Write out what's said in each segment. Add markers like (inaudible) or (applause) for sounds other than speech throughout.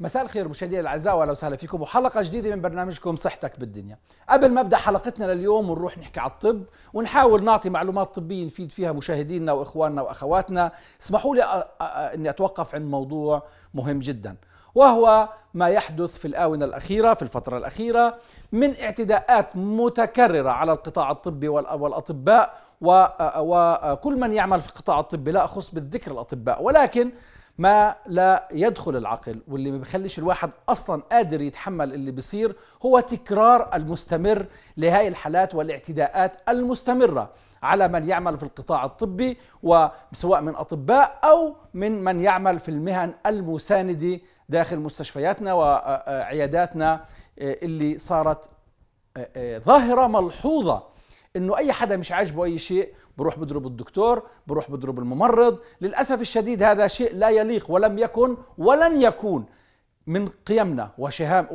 مساء الخير مشاهدينا الاعزاء واهلا وسهلا فيكم وحلقه جديده من برنامجكم صحتك بالدنيا. قبل ما ابدا حلقتنا لليوم ونروح نحكي على الطب ونحاول نعطي معلومات طبيه نفيد فيها مشاهدينا واخواننا واخواتنا، اسمحوا لي اني اتوقف عند موضوع مهم جدا وهو ما يحدث في الاونه الاخيره في الفتره الاخيره من اعتداءات متكرره على القطاع الطبي والاطباء وكل من يعمل في القطاع الطبي لا اخص بالذكر الاطباء ولكن ما لا يدخل العقل واللي ما بيخليش الواحد اصلا قادر يتحمل اللي بيصير هو تكرار المستمر لهذه الحالات والاعتداءات المستمره على من يعمل في القطاع الطبي وسواء من اطباء او من من يعمل في المهن المسانده داخل مستشفياتنا وعياداتنا آه، آه، اللي صارت آه، ظاهره ملحوظه انه اي حدا مش عاجبه اي شيء بروح بضرب الدكتور بروح بضرب الممرض للاسف الشديد هذا شيء لا يليق ولم يكن ولن يكون من قيمنا وشهام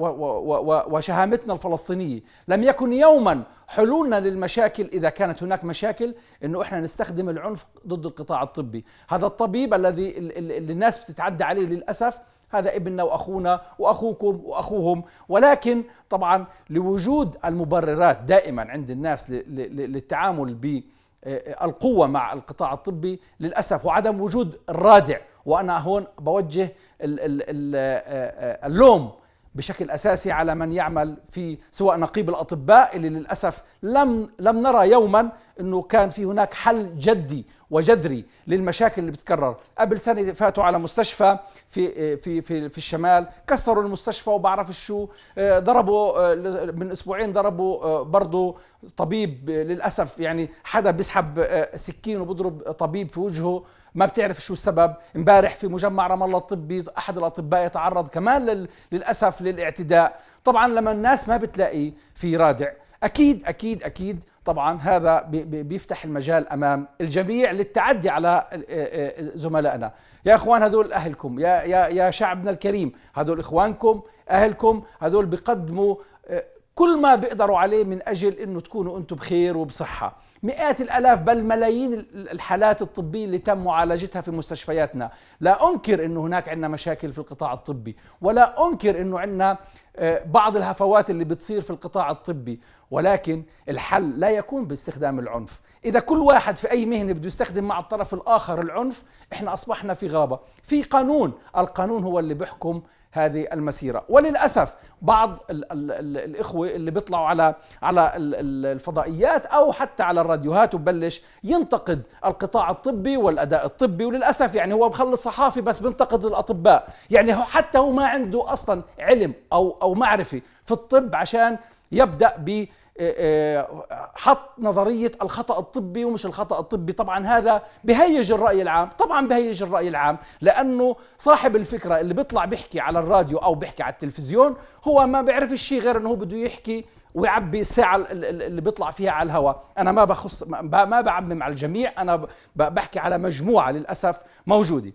وشهامتنا الفلسطينيه لم يكن يوما حلولنا للمشاكل اذا كانت هناك مشاكل انه احنا نستخدم العنف ضد القطاع الطبي هذا الطبيب الذي الناس بتتعدى عليه للاسف هذا ابننا وأخونا وأخوكم وأخوهم ولكن طبعا لوجود المبررات دائما عند الناس للتعامل بالقوه آه، مع القطاع الطبي للأسف وعدم وجود الرادع وأنا هون بوجه آه، آه، اللوم بشكل اساسي على من يعمل في سواء نقيب الاطباء اللي للاسف لم لم نرى يوما انه كان في هناك حل جدي وجذري للمشاكل اللي بتكرر، قبل سنه فاتوا على مستشفى في في في, في الشمال، كسروا المستشفى وبعرف شو، آه، ضربوا آه، من اسبوعين ضربوا آه، برضه طبيب للاسف يعني حدا بيسحب سكين وبضرب طبيب في وجهه ما بتعرف شو السبب امبارح في مجمع رام الله الطبي احد الاطباء يتعرض كمان لل... للاسف للاعتداء طبعا لما الناس ما بتلاقي في رادع اكيد اكيد اكيد طبعا هذا بيفتح المجال امام الجميع للتعدي على آه، آه، زملائنا يا اخوان هذول اهلكم يا يا يا شعبنا الكريم هذول اخوانكم اهلكم هذول بيقدموا آه، كل ما بيقدروا عليه من اجل انه تكونوا انتم بخير وبصحه مئات الالاف بل ملايين الحالات الطبيه اللي تم معالجتها في مستشفياتنا لا انكر انه هناك عندنا مشاكل في القطاع الطبي ولا انكر انه عندنا آه، بعض الهفوات اللي بتصير في القطاع الطبي ولكن الحل لا يكون باستخدام العنف اذا كل واحد في اي مهنه بده يستخدم مع الطرف الاخر العنف احنا اصبحنا في غابه في قانون القانون هو اللي بيحكم هذه المسيرة وللأسف بعض الـ الـ الـ الإخوة اللي بيطلعوا على على الفضائيات أو حتى على الراديوهات وبلش ينتقد القطاع الطبي والأداء الطبي وللأسف يعني هو بخلص صحافي بس بينتقد الأطباء يعني حتى هو ما عنده أصلا علم أو أو معرفة في الطب عشان يبدأ ب آه، آه، حط نظرية الخطأ الطبي ومش الخطأ الطبي طبعا هذا بهيج الرأي العام طبعا بهيج الرأي العام لأنه صاحب الفكرة اللي بيطلع بيحكي على الراديو أو بيحكي على التلفزيون هو ما بيعرف الشيء غير أنه هو بده يحكي ويعبي الساعة اللي بيطلع فيها على الهواء أنا ما بخص ما بعمم على الجميع أنا بحكي على مجموعة للأسف موجودة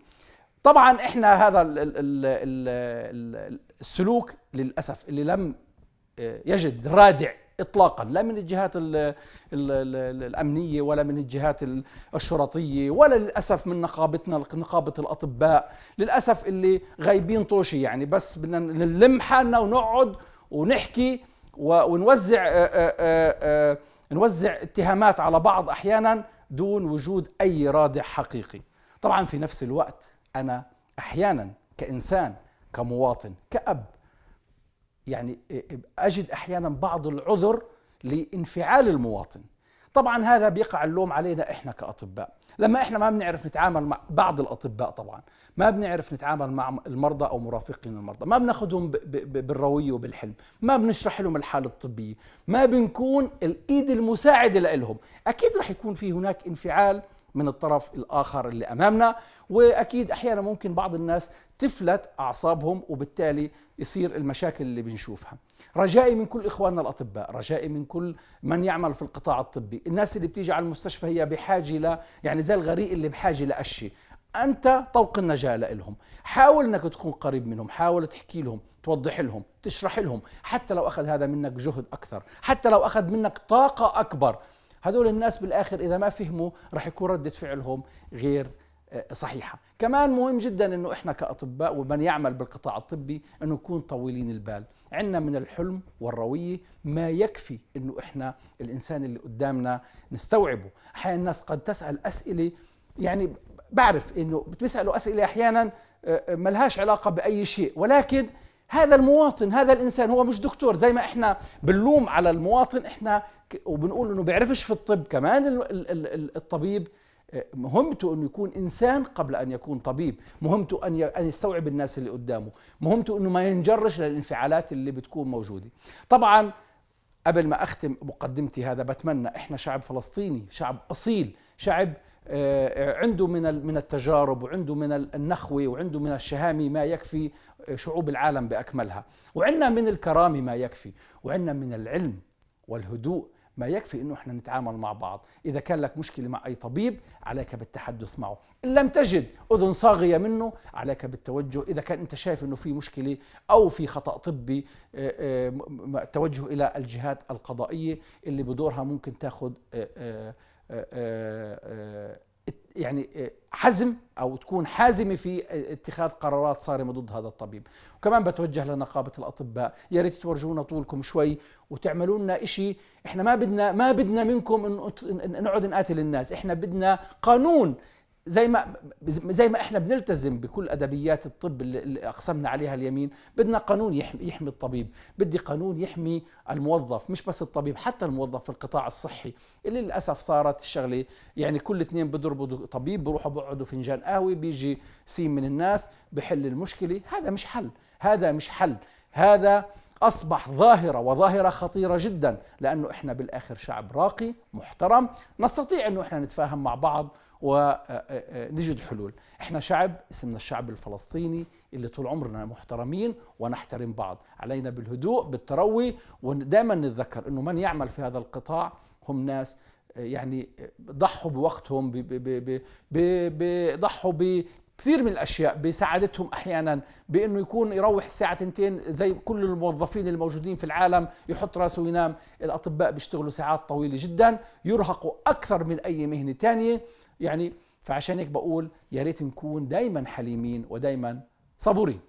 طبعا احنا هذا السلوك للاسف اللي لم يجد رادع اطلاقا لا من الجهات الـ الـ الـ الامنيه ولا من الجهات الشرطيه ولا للاسف من نقابتنا نقابه الاطباء للاسف اللي غايبين طوشي يعني بس بدنا نلم حالنا ونقعد ونحكي ونوزع آآ آآ نوزع اتهامات على بعض احيانا دون وجود اي رادع حقيقي طبعا في نفس الوقت انا احيانا كانسان كمواطن كاب يعني اجد احيانا بعض العذر لانفعال المواطن طبعا هذا بيقع اللوم علينا احنا كاطباء لما احنا ما بنعرف نتعامل مع بعض الاطباء طبعا ما بنعرف نتعامل مع المرضى او مرافقين المرضى ما بناخذهم بالرويه وبالحلم ما بنشرح لهم الحاله الطبيه ما بنكون الايد المساعده لهم اكيد رح يكون في هناك انفعال من الطرف الاخر اللي امامنا واكيد احيانا ممكن بعض الناس تفلت اعصابهم وبالتالي يصير المشاكل اللي بنشوفها رجائي من كل اخواننا الاطباء رجائي من كل من يعمل في القطاع الطبي الناس اللي بتيجي على المستشفى هي بحاجه ل يعني زي الغريق اللي بحاجه لأشي انت طوق النجاه لهم حاول انك تكون قريب منهم حاول تحكي لهم توضح لهم تشرح لهم حتى لو اخذ هذا منك جهد اكثر حتى لو اخذ منك طاقه اكبر هدول الناس بالاخر اذا ما فهموا رح يكون رده فعلهم غير آه، صحيحة كمان مهم جدا أنه إحنا كأطباء ومن يعمل بالقطاع الطبي أنه نكون طويلين البال عندنا من الحلم والروية ما يكفي أنه إحنا الإنسان اللي قدامنا نستوعبه أحيانا الناس قد تسأل أسئلة يعني بعرف أنه بتسألوا أسئلة أحيانا آه، آه، ملهاش علاقة بأي شيء ولكن هذا المواطن هذا الانسان هو مش دكتور زي ما احنا بنلوم على المواطن احنا وبنقول انه بيعرفش في الطب كمان الطبيب آه، مهمته انه يكون انسان قبل ان يكون طبيب مهمته ان ان يستوعب الناس اللي قدامه مهمته انه ما ينجرش للانفعالات اللي بتكون موجوده طبعا قبل ما اختم مقدمتي هذا بتمنى احنا شعب فلسطيني شعب اصيل شعب آه، عنده من من التجارب وعنده من النخوة وعنده من الشهامة ما يكفي شعوب العالم بأكملها وعندنا من الكرامة ما يكفي وعندنا من العلم والهدوء ما يكفي انه احنا نتعامل مع بعض اذا كان لك مشكله مع اي طبيب عليك بالتحدث معه ان لم تجد اذن صاغيه منه عليك بالتوجه اذا كان انت شايف انه في مشكله او في خطا طبي آه، آه، توجه الى الجهات القضائيه اللي بدورها ممكن تاخذ آه، آه، آه، يعني حزم او تكون حازمه في اتخاذ قرارات صارمه ضد هذا الطبيب، وكمان بتوجه لنقابه الاطباء، يا ريت تورجونا طولكم شوي وتعملوا لنا شيء، احنا ما بدنا ما بدنا منكم ان نقعد نقاتل الناس، احنا بدنا قانون زي ما زي ما احنا بنلتزم بكل ادبيات الطب اللي اقسمنا عليها اليمين بدنا قانون يحمي, الطبيب بدي قانون يحمي الموظف مش بس الطبيب حتى الموظف في القطاع الصحي اللي للاسف صارت الشغله يعني كل اثنين بضربوا طبيب بروحوا بقعدوا فنجان قهوه بيجي سين من الناس بحل المشكله هذا مش حل هذا مش حل هذا اصبح ظاهره وظاهره خطيره جدا لانه احنا بالاخر شعب راقي محترم نستطيع انه احنا نتفاهم مع بعض ونجد آه، آه، آه، حلول احنا شعب اسمنا الشعب الفلسطيني اللي طول عمرنا محترمين ونحترم بعض علينا بالهدوء بالتروي ودائما نتذكر انه من يعمل في هذا القطاع هم ناس يعني ضحوا بوقتهم ضحوا كثير من الاشياء بسعادتهم احيانا بانه يكون يروح الساعه تنتين زي كل الموظفين الموجودين في العالم يحط راسه وينام الاطباء بيشتغلوا ساعات طويله جدا يرهقوا اكثر من اي مهنه ثانيه يعني فعشان هيك بقول يا ريت نكون دائما حليمين ودائما صبورين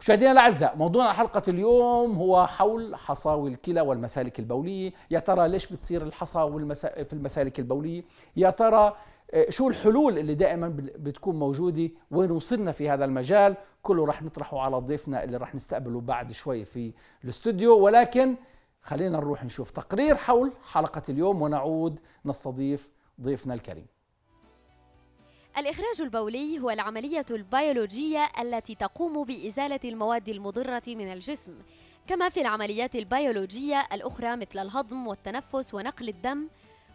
مشاهدينا الاعزاء موضوعنا حلقه اليوم هو حول حصاوي الكلى والمسالك البوليه يا ترى ليش بتصير الحصى في المسالك البوليه يا ترى آه، شو الحلول اللي دائما بتكون موجوده وين وصلنا في هذا المجال كله راح نطرحه على ضيفنا اللي راح نستقبله بعد شوي في الاستوديو ولكن خلينا نروح نشوف تقرير حول حلقه اليوم ونعود نستضيف ضيفنا الكريم الإخراج البولي هو العملية البيولوجية التي تقوم بإزالة المواد المضرة من الجسم كما في العمليات البيولوجية الأخرى مثل الهضم والتنفس ونقل الدم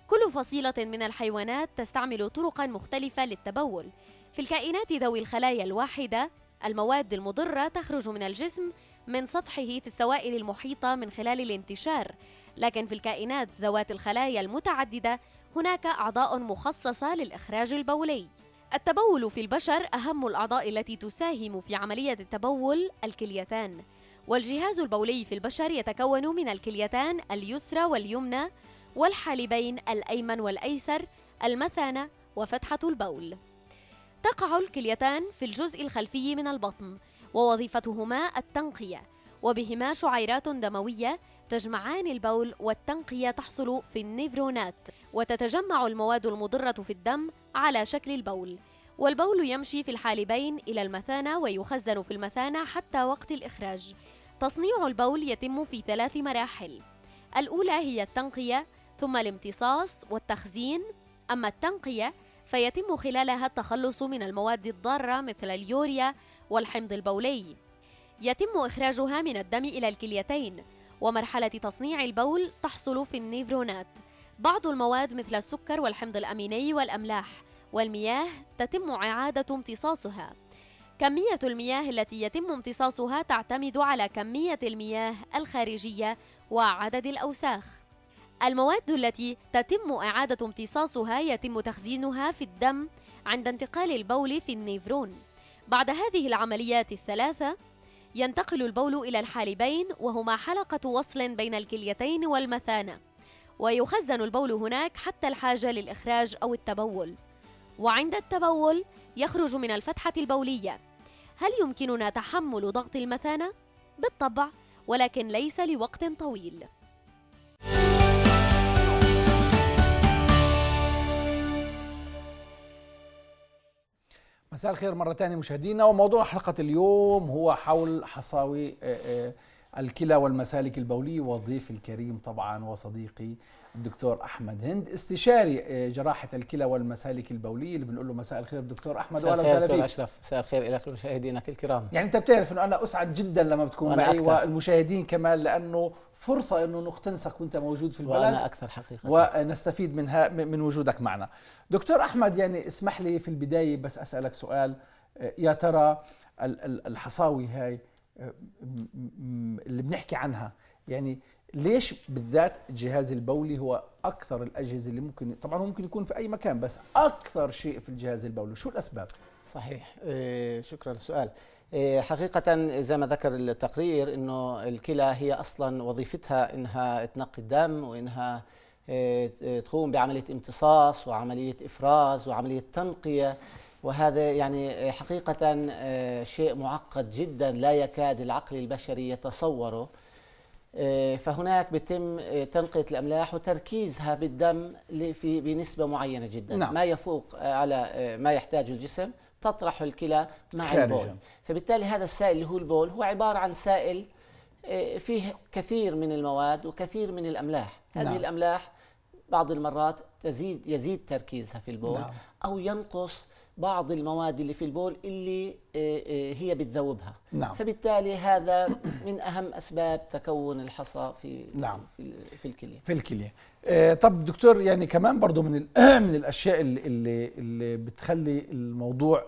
كل فصيلة من الحيوانات تستعمل طرقا مختلفة للتبول في الكائنات ذوي الخلايا الواحدة المواد المضرة تخرج من الجسم من سطحه في السوائل المحيطة من خلال الانتشار لكن في الكائنات ذوات الخلايا المتعددة هناك أعضاء مخصصة للإخراج البولي التبول في البشر أهم الأعضاء التي تساهم في عملية التبول الكليتان والجهاز البولي في البشر يتكون من الكليتان اليسرى واليمنى والحالبين الأيمن والأيسر المثانة وفتحة البول تقع الكليتان في الجزء الخلفي من البطن ووظيفتهما التنقية وبهما شعيرات دموية تجمعان البول والتنقية تحصل في النيفرونات وتتجمع المواد المضرة في الدم على شكل البول والبول يمشي في الحالبين إلى المثانة ويخزن في المثانة حتى وقت الإخراج تصنيع البول يتم في ثلاث مراحل الأولى هي التنقية ثم الامتصاص والتخزين أما التنقية فيتم خلالها التخلص من المواد الضارة مثل اليوريا والحمض البولي يتم إخراجها من الدم إلى الكليتين ومرحلة تصنيع البول تحصل في النيفرونات بعض المواد مثل السكر والحمض الأميني والأملاح والمياه تتم إعادة امتصاصها كمية المياه التي يتم امتصاصها تعتمد على كمية المياه الخارجية وعدد الأوساخ المواد التي تتم إعادة امتصاصها يتم تخزينها في الدم عند انتقال البول في النيفرون. بعد هذه العمليات الثلاثة ينتقل البول إلى الحالبين وهما حلقة وصل بين الكليتين والمثانة ويخزن البول هناك حتى الحاجة للإخراج أو التبول وعند التبول يخرج من الفتحة البولية هل يمكننا تحمل ضغط المثانة؟ بالطبع ولكن ليس لوقت طويل مساء الخير مرة ثانية مشاهدينا وموضوع حلقة اليوم هو حول حصاوي آه، آه، الكلى والمسالك البولية والضيف الكريم طبعا وصديقي الدكتور احمد هند استشاري آه، جراحه الكلى والمسالك البوليه اللي بنقول له مساء الخير دكتور احمد واهلا وسهلا فيك اشرف مساء الخير الى كل مشاهدينك الكرام يعني انت بتعرف انه انا اسعد جدا لما بتكون معي أكثر. والمشاهدين كمان لانه فرصه انه نقتنسك وانت موجود في البلد وانا اكثر حقيقه ونستفيد منها من وجودك معنا دكتور احمد يعني اسمح لي في البدايه بس اسالك سؤال آه، يا ترى الحصاوي هاي آه، اللي بنحكي عنها يعني ليش بالذات الجهاز البولي هو اكثر الاجهزه اللي ممكن طبعا هو ممكن يكون في اي مكان بس اكثر شيء في الجهاز البولي شو الاسباب صحيح إيه، شكرا للسؤال إيه، حقيقة زي ما ذكر التقرير أنه الكلى هي أصلا وظيفتها أنها تنقي الدم وأنها إيه، تقوم بعملية امتصاص وعملية إفراز وعملية تنقية وهذا يعني حقيقة شيء معقد جدا لا يكاد العقل البشري يتصوره آه، فهناك بتم آه، تنقية الأملاح وتركيزها بالدم في بنسبة معينة جدا نعم. ما يفوق على آه، ما يحتاجه الجسم تطرح الكلى مع خارجة. البول فبالتالي هذا السائل اللي هو البول هو عبارة عن سائل فيه كثير من المواد وكثير من الأملاح هذه نعم. الأملاح بعض المرات تزيد يزيد تركيزها في البول نعم. أو ينقص بعض المواد اللي في البول اللي آه، آه، هي بتذوبها نعم. فبالتالي هذا من أهم أسباب تكون الحصى في نعم. في, الكلية في الكلية آه طب دكتور يعني كمان برضو من (clears throat) من الأشياء اللي, اللي بتخلي الموضوع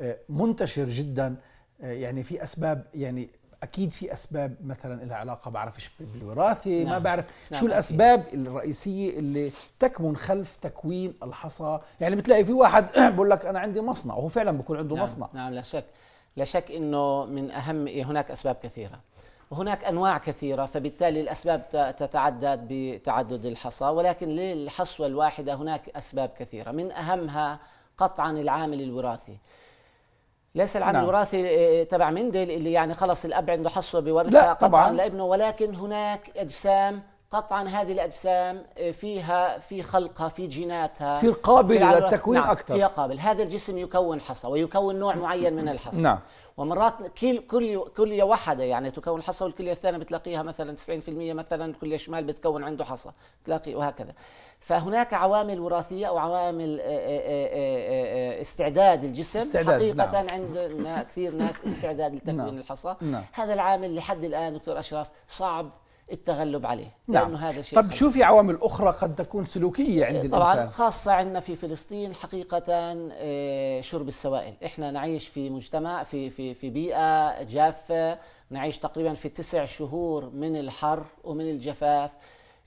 آه، منتشر جدا يعني في أسباب يعني اكيد في اسباب مثلا لها علاقه بعرفش بالوراثه نعم. ما بعرف نعم. شو الاسباب الرئيسيه اللي تكمن خلف تكوين الحصى يعني بتلاقي في واحد (clears throat) بقول لك انا عندي مصنع وهو فعلا بكون عنده نعم. مصنع نعم لا شك لا شك انه من اهم إيه، هناك اسباب كثيره هناك انواع كثيره فبالتالي الاسباب تتعدد بتعدد الحصى ولكن للحصوه الواحده هناك اسباب كثيره من اهمها قطعا العامل الوراثي ليس العامل نعم. الوراثي آه، آه، تبع مندل اللي يعني خلص الاب عنده حصه بورثه قطعا لابنه ولكن هناك اجسام قطعا هذه الاجسام آه، فيها في خلقها في جيناتها تصير قابله للتكوين نعم اكثر هي قابل هذا الجسم يكون حصى ويكون نوع معين من الحصى نعم ومرات كل كل كليه واحده يعني تكون الحصى والكليه الثانيه بتلاقيها مثلا 90% مثلا كليه شمال بتكون عنده حصى تلاقي وهكذا فهناك عوامل وراثيه او عوامل آه، آه، استعداد الجسم استعداد نعم. حقيقه نعم. عندنا كثير ناس استعداد لتكوين نعم. الحصى نعم. هذا العامل لحد الان دكتور اشرف صعب التغلب عليه نعم. لأنه هذا شيء طب شو في عوامل أخرى قد تكون سلوكية عند طبعا الإنسان؟ خاصة عندنا في فلسطين حقيقة آه، شرب السوائل إحنا نعيش في مجتمع في, في, في بيئة جافة نعيش تقريبا في تسع شهور من الحر ومن الجفاف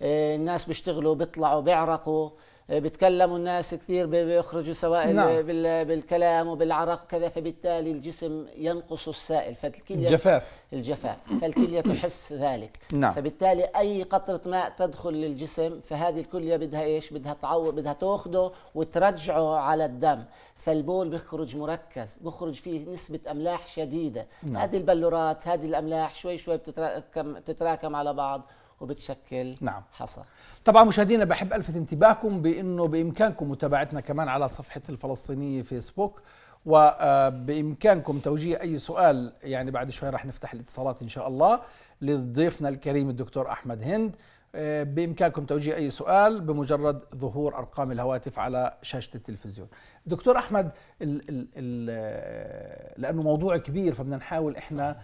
آه، الناس بيشتغلوا بيطلعوا بيعرقوا آه، بيتكلموا الناس كثير بيخرجوا سوائل نعم. بالكلام وبالعرق وكذا فبالتالي الجسم ينقص السائل فالكليه الجفاف الجفاف فالكليه تحس ذلك نعم. فبالتالي اي قطره ماء تدخل للجسم فهذه الكليه بدها ايش بدها تعوض بدها تاخده وترجعه على الدم فالبول بيخرج مركز بيخرج فيه نسبة أملاح شديدة نعم. هذه البلورات هذه الأملاح شوي شوي بتتراكم, بتتراكم على بعض وبتشكل نعم حصى طبعا مشاهدينا بحب الفت انتباهكم بانه بامكانكم متابعتنا كمان على صفحه الفلسطينيه فيسبوك وبامكانكم آه، توجيه اي سؤال يعني بعد شوي راح نفتح الاتصالات ان شاء الله لضيفنا الكريم الدكتور احمد هند آه، بإمكانكم توجيه أي سؤال بمجرد ظهور أرقام الهواتف على شاشة التلفزيون دكتور أحمد الـ الـ الـ آه، لأنه موضوع كبير فبدنا نحاول إحنا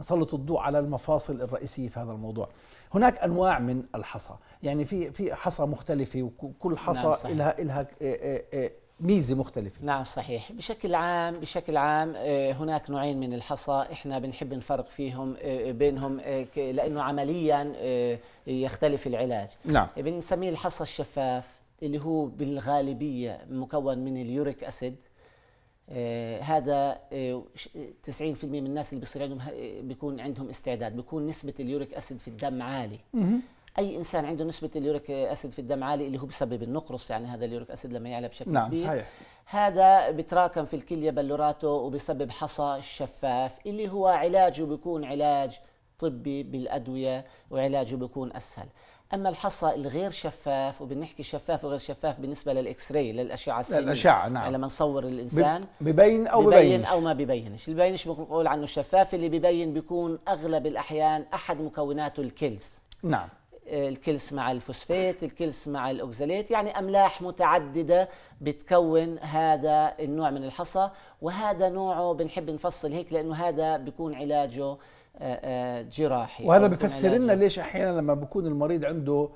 نسلط الضوء على المفاصل الرئيسية في هذا الموضوع هناك أنواع من الحصى يعني في في حصى مختلفة وكل حصى نعم لها لها آه، ميزه مختلفه نعم صحيح بشكل عام بشكل عام آه، هناك نوعين من الحصى احنا بنحب نفرق فيهم آه، بينهم آه، لانه عمليا يختلف العلاج نعم بنسميه الحصى الشفاف اللي هو بالغالبيه مكون من اليوريك اسيد هذا 90% من الناس اللي بيصير عندهم بيكون عندهم استعداد بيكون نسبه اليوريك اسيد في الدم عالي اي انسان عنده نسبه اليوريك اسيد في الدم عاليه اللي هو بسبب النقرس يعني هذا اليوريك اسيد لما يعلى بشكل نعم كبير صحيح هذا بتراكم في الكليه بلوراته وبسبب حصى الشفاف اللي هو علاجه بيكون علاج طبي بالادويه وعلاجه بيكون اسهل اما الحصى الغير شفاف وبنحكي شفاف وغير شفاف بالنسبه للاكس راي للاشعه السينيه الاشعه نعم يعني لما نصور الانسان ببين او ببينش ببين او ما ببينش اللي ببينش بنقول عنه شفاف اللي ببين بيكون اغلب الاحيان احد مكوناته الكلس نعم الكلس مع الفوسفات الكلس مع الأوكزاليت يعني املاح متعدده بتكون هذا النوع من الحصى وهذا نوعه بنحب نفصل هيك لانه هذا بيكون علاجه آه، آه، جراحي وهذا بفسر لنا ليش احيانا لما بكون المريض عنده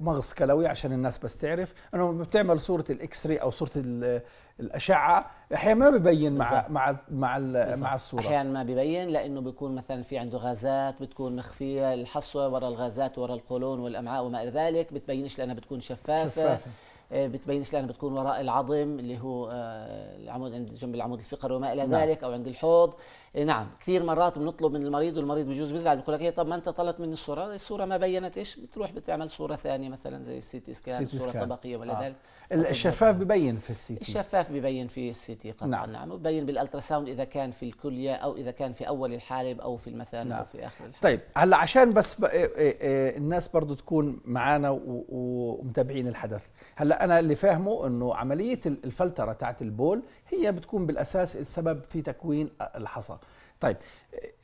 مغص كلوي عشان الناس بس تعرف انه بتعمل صوره الاكس راي او صوره الاشعه احيانا ما ببين مع مع مع مع الصوره احيانا ما ببين لانه بيكون مثلا في عنده غازات بتكون مخفيه الحصوه ورا الغازات ورا القولون والامعاء وما الى ذلك بتبينش لانها بتكون شفافه, شفافة. آه، بتبينش لنا بتكون وراء العظم اللي هو آه، العمود عند جنب العمود الفقري وما الى نعم. ذلك او عند الحوض آه، نعم كثير مرات بنطلب من المريض والمريض بجوز بيزعل بيقول لك ايه طب ما انت طلبت مني الصوره الصوره ما بينت ايش بتروح بتعمل صوره ثانيه مثلا زي السي تي سكان صوره طبقيه ولا آه. ذلك الشفاف ببين في السي تي الشفاف ببين في السي تي قطعا نعم, نعم. ببين بالالترا ساوند اذا كان في الكليه او اذا كان في اول الحالب او في المثانه نعم. او في اخر الحالب طيب هلا عشان بس إيه، إيه، إيه، الناس برضو تكون معانا ومتابعين الحدث هلا انا اللي فاهمه انه عمليه الفلتره تاعت البول هي بتكون بالاساس السبب في تكوين الحصى طيب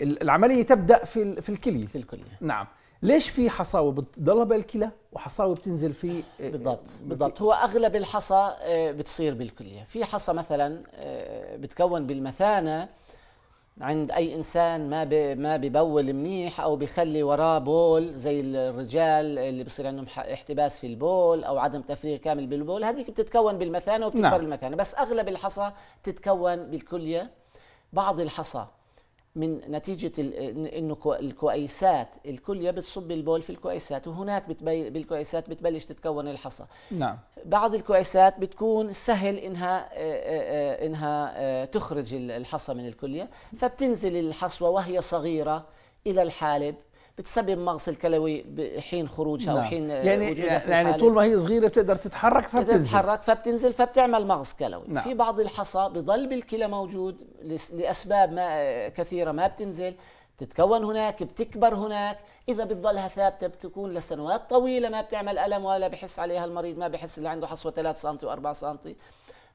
العمليه تبدا في في الكليه في الكليه نعم ليش في حصاوة بتضلها بالكلى وحصاوة بتنزل في آه، بالضبط آه، بالضبط هو اغلب الحصى آه، بتصير بالكليه في حصى مثلا بتكون بالمثانه عند اي انسان ما ما ببول منيح او بخلي وراه بول زي الرجال اللي بصير عندهم احتباس في البول او عدم تفريغ كامل بالبول هذيك بتتكون بالمثانه وبتكبر نعم. بالمثانه بس اغلب الحصى تتكون بالكليه بعض الحصى من نتيجة انه الكويسات الكلية بتصب البول في الكويسات وهناك بالكويسات بتبلش تتكون الحصى نعم بعض الكويسات بتكون سهل انها آه، آه، آه، انها تخرج الحصى من الكلية فبتنزل الحصوة وهي صغيرة الى الحالب بتسبب مغص الكلوي حين خروجها نعم. وحين آه، يعني وجودها يعني في يعني طول ما هي صغيره بتقدر تتحرك فبتنزل تتحرك فبتنزل فبتعمل مغص كلوي نعم. في بعض الحصى بضل بالكلى موجود لاسباب ما آه، كثيره ما بتنزل تتكون هناك بتكبر هناك اذا بتضلها ثابته بتكون لسنوات طويله ما بتعمل الم ولا بحس عليها المريض ما بحس اللي عنده حصوه 3 سم و4 سم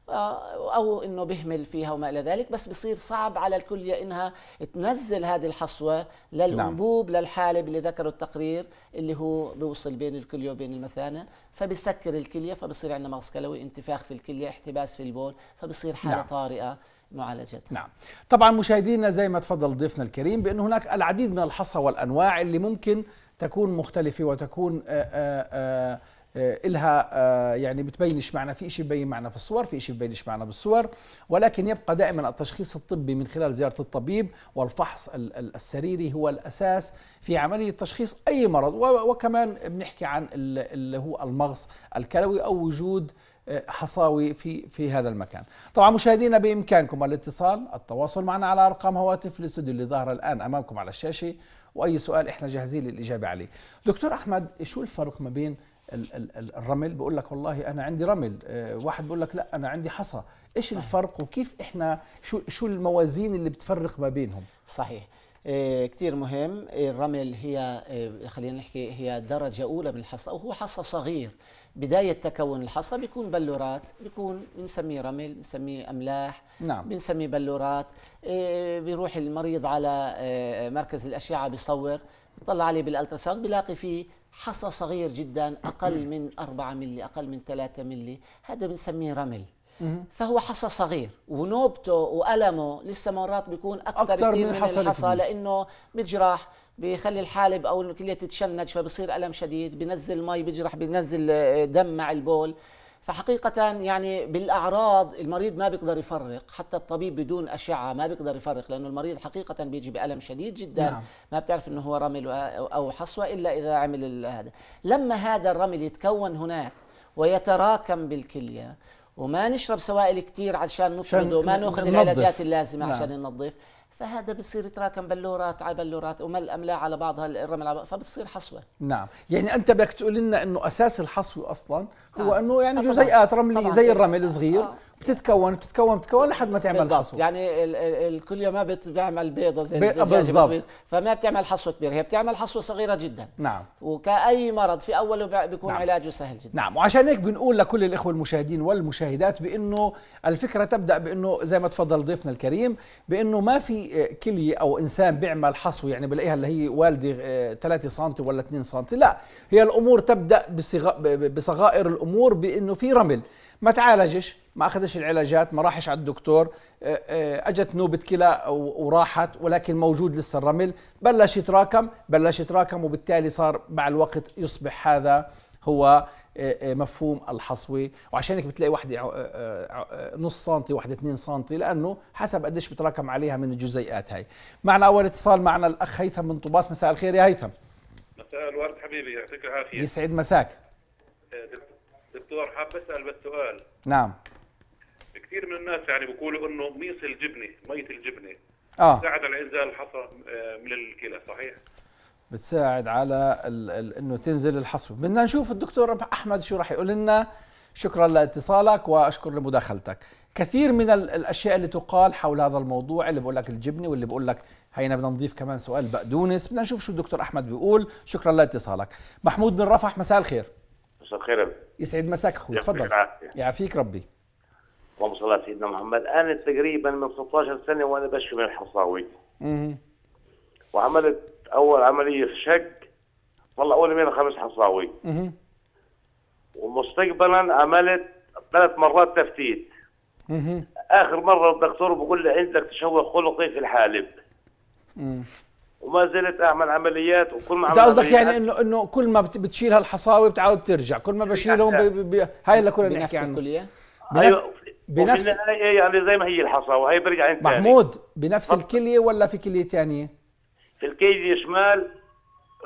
آه، او انه بهمل فيها وما الى ذلك بس بصير صعب على الكليه انها تنزل هذه الحصوه نعم. للانبوب نعم. للحالب اللي ذكره التقرير اللي هو بيوصل بين الكليه وبين المثانه فبسكر الكليه فبصير عندنا مغص كلوي انتفاخ في الكليه احتباس في البول فبصير حاله نعم. طارئه معالجتها نعم طبعا مشاهدينا زي ما تفضل ضيفنا الكريم بان هناك العديد من الحصى والانواع اللي ممكن تكون مختلفه وتكون آآ آه، آآ آه، آه، إلها آه، يعني بتبينش معنا في شيء ببين معنا في الصور في شيء ببينش معنا بالصور ولكن يبقى دائما التشخيص الطبي من خلال زيارة الطبيب والفحص السريري هو الأساس في عملية تشخيص أي مرض وكمان بنحكي عن اللي هو المغص الكلوي أو وجود آه، حصاوي في في هذا المكان. طبعا مشاهدينا بامكانكم الاتصال، التواصل معنا على ارقام هواتف الاستوديو اللي ظاهره الان امامكم على الشاشه واي سؤال احنا جاهزين للاجابه عليه. دكتور احمد شو الفرق ما بين الرمل بيقول لك والله انا عندي رمل آه، واحد بيقول لك لا انا عندي حصى ايش صحيح. الفرق وكيف احنا شو شو الموازين اللي بتفرق ما بينهم صحيح آه، كثير مهم الرمل هي آه، خلينا نحكي هي درجة أولى من الحصى وهو حصى صغير بداية تكون الحصى بيكون بلورات بيكون بنسميه رمل بنسميه أملاح نعم بنسميه بلورات بيروح المريض على مركز الأشعة بيصور بيطلع عليه بالالتراساوند بيلاقي فيه حصى صغير جدا أقل من 4 ملي أقل من 3 ملي هذا بنسميه رمل فهو حصى صغير ونوبته وألمه لسه مرات بيكون أكثر, أكثر من, من الحصى لأنه بجرح بيخلي الحالب أو الكلية تتشنج فبصير ألم شديد بنزل مي بجرح بنزل دم مع البول فحقيقة يعني بالأعراض المريض ما بيقدر يفرق حتى الطبيب بدون أشعة ما بيقدر يفرق لأنه المريض حقيقة بيجي بألم شديد جدا نعم. ما بتعرف أنه هو رمل أو حصوة إلا إذا عمل هذا لما هذا الرمل يتكون هناك ويتراكم بالكلية وما نشرب سوائل كتير عشان نفرده وما ناخذ العلاجات اللازمة نعم. عشان ننظف فهذا بصير يتراكم بلورات على بلورات ومل املاح على بعضها الرمل على بعض فبتصير حصوه نعم يعني انت بدك تقول لنا انه اساس الحصوه اصلا هو آه. انه يعني آه، جزيئات رمليه زي الرمل الصغير آه. آه. بتتكون بتتكون بتتكون لحد ما تعمل حصوه يعني ال ال ما بتعمل بيضه زي بالضبط فما بتعمل حصوه كبيره هي بتعمل حصوه صغيره جدا نعم وكاي مرض في اوله بيكون نعم. علاجه سهل جدا نعم وعشان هيك بنقول لكل الاخوه المشاهدين والمشاهدات بانه الفكره تبدا بانه زي ما تفضل ضيفنا الكريم بانه ما في كليه او انسان بيعمل حصوه يعني بلاقيها اللي هي والده 3 آه، سم ولا 2 سم لا هي الامور تبدا بصغائر الامور بانه في رمل ما تعالجش ما اخذش العلاجات ما راحش على الدكتور آه، آه، اجت نوبه كلى وراحت ولكن موجود لسه الرمل بلش يتراكم بلش يتراكم وبالتالي صار مع الوقت يصبح هذا هو آه، مفهوم الحصوي وعشان هيك بتلاقي وحده نص سنتي وحده 2 سنتي لانه حسب قديش بتراكم عليها من الجزيئات هاي معنا اول اتصال معنا الاخ هيثم من طباس مساء الخير يا هيثم مساء الورد حبيبي يعطيك العافيه يسعد مساك دكتور حاب اسال بس سؤال نعم كثير من الناس يعني بيقولوا انه ميص الجبنه ميه الجبنه اه بتساعد على انزال الحصى آه، من الكلى صحيح بتساعد على الـ الـ انه تنزل الحصوه بدنا نشوف الدكتور احمد شو راح يقول لنا شكرا لاتصالك واشكر لمداخلتك كثير من الاشياء اللي تقال حول هذا الموضوع اللي بقول لك الجبنه واللي بقول لك هينا بدنا نضيف كمان سؤال بقدونس بدنا نشوف شو الدكتور احمد بيقول شكرا لاتصالك محمود بن رفح مساء الخير مساء الخير يسعد مساك اخوي تفضل يعافيك ربي اللهم صل على سيدنا محمد انا تقريبا من 16 سنه وانا بشفي من الحصاوي وعملت اول عمليه في شك طلعوا اول خمس حصاوي ومستقبلا عملت ثلاث مرات تفتيت اخر مره الدكتور بقول لي عندك تشوه خلقي في الحالب وما زلت اعمل عمليات وكل ما انت قصدك يعني انه انه كل ما بتشيل هالحصاوي بتعاود بترجع كل ما بشيلهم بي بي هاي اللي كنا نحكي عن الكليه أيوة بنفس يعني زي ما هي الحصى وهي برجع تاني محمود بنفس الكليه ولا في كليه ثانيه؟ في الكليه الشمال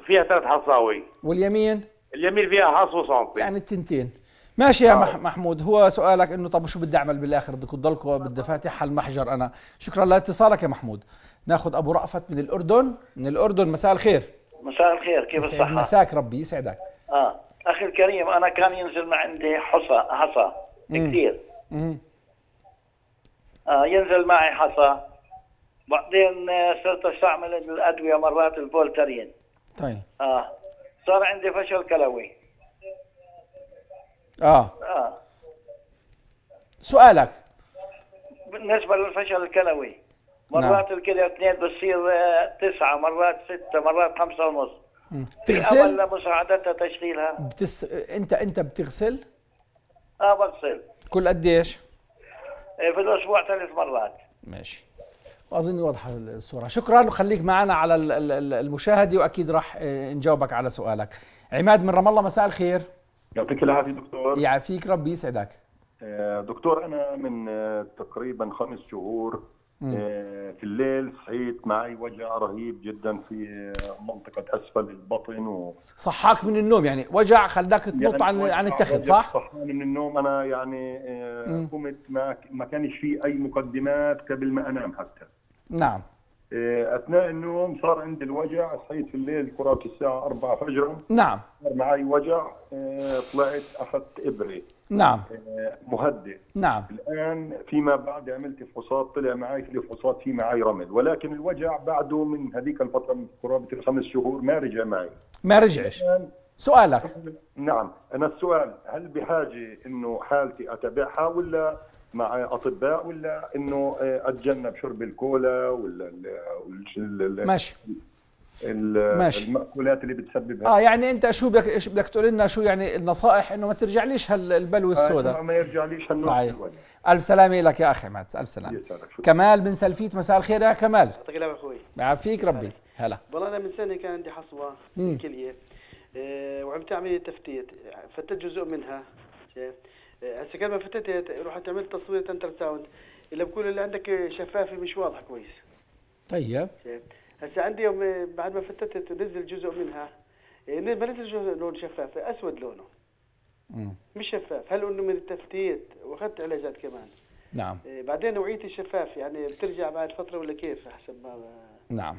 فيها ثلاث حصاوي واليمين؟ اليمين فيها حص وسنتي يعني التنتين ماشي يا آه. مح محمود هو سؤالك انه طب شو بدي اعمل بالاخر بدكم تضلكم بدي فاتح المحجر انا شكرا لاتصالك يا محمود ناخذ ابو رأفت من الاردن من الاردن مساء الخير مساء الخير كيف الصحه مساك ربي يسعدك اه اخي الكريم انا كان ينزل ما عندي حصى حصى كثير مم. ينزل معي حصى بعدين آه، صرت استعمل الادويه مرات البولترين طيب اه صار عندي فشل كلوي اه اه سؤالك بالنسبه للفشل الكلوي نعم. مرات نعم. الكلى اثنين بتصير آه، تسعه مرات سته مرات خمسه ونص بتغسل مساعدتها تشغيلها بتس... انت انت بتغسل اه بغسل كل قديش؟ آه، في الاسبوع ثلاث مرات ماشي واظن واضحه الصوره شكرا وخليك معنا على المشاهده واكيد راح آه، نجاوبك على سؤالك عماد من رام الله مساء الخير يعطيك العافيه دكتور يعافيك ربي يسعدك آه، دكتور انا من تقريبا خمس شهور آه، في الليل صحيت معي وجع رهيب جدا في آه، منطقة أسفل البطن و... صحاك من النوم يعني وجع خلاك تنط يعني عن عن التخت صح؟ صحاني من النوم أنا يعني آه، قمت ما ما كانش في أي مقدمات قبل ما أنام حتى نعم أثناء النوم صار عندي الوجع صحيت في الليل كرة الساعة 4 فجرا نعم صار معي وجع طلعت أخذت إبرة نعم آه، مهدئ نعم الان فيما بعد عملت فحوصات طلع معي في الفحوصات في معي رمل ولكن الوجع بعده من هذيك الفتره من قرابه الخمس شهور ما رجع معي ما رجعش سؤالك نعم انا السؤال هل بحاجه انه حالتي اتابعها ولا مع اطباء ولا انه آه، اتجنب شرب الكولا ولا ماشي ماشي. المأكولات اللي بتسببها اه يعني انت شو بدك ايش بدك تقول لنا شو يعني النصائح انه ما ترجعليش هالبلوه آه، السوداء آه ما يرجعليش هالنوع صحيح الف سلامه لك يا اخي مات الف سلامه كمال بن سلفيت مساء الخير يا كمال يعطيك العافيه اخوي يعافيك ربي هلا والله انا من سنه كان عندي حصوه في الكليه آه وعملت عمليه تفتيت فتت جزء منها آه، هسه كان ما فتتت رحت عملت تصوير تنتر ساوند اللي بقول اللي عندك شفافي مش واضحه كويس طيب شايف. هسه عندي يوم إيه، بعد ما فتتت ونزل جزء منها إيه، ما نزل جزء لون شفاف اسود لونه مم. مش شفاف هل انه من التفتيت واخذت علاجات كمان نعم إيه، بعدين نوعيه الشفاف يعني بترجع بعد فتره ولا كيف حسب ما نعم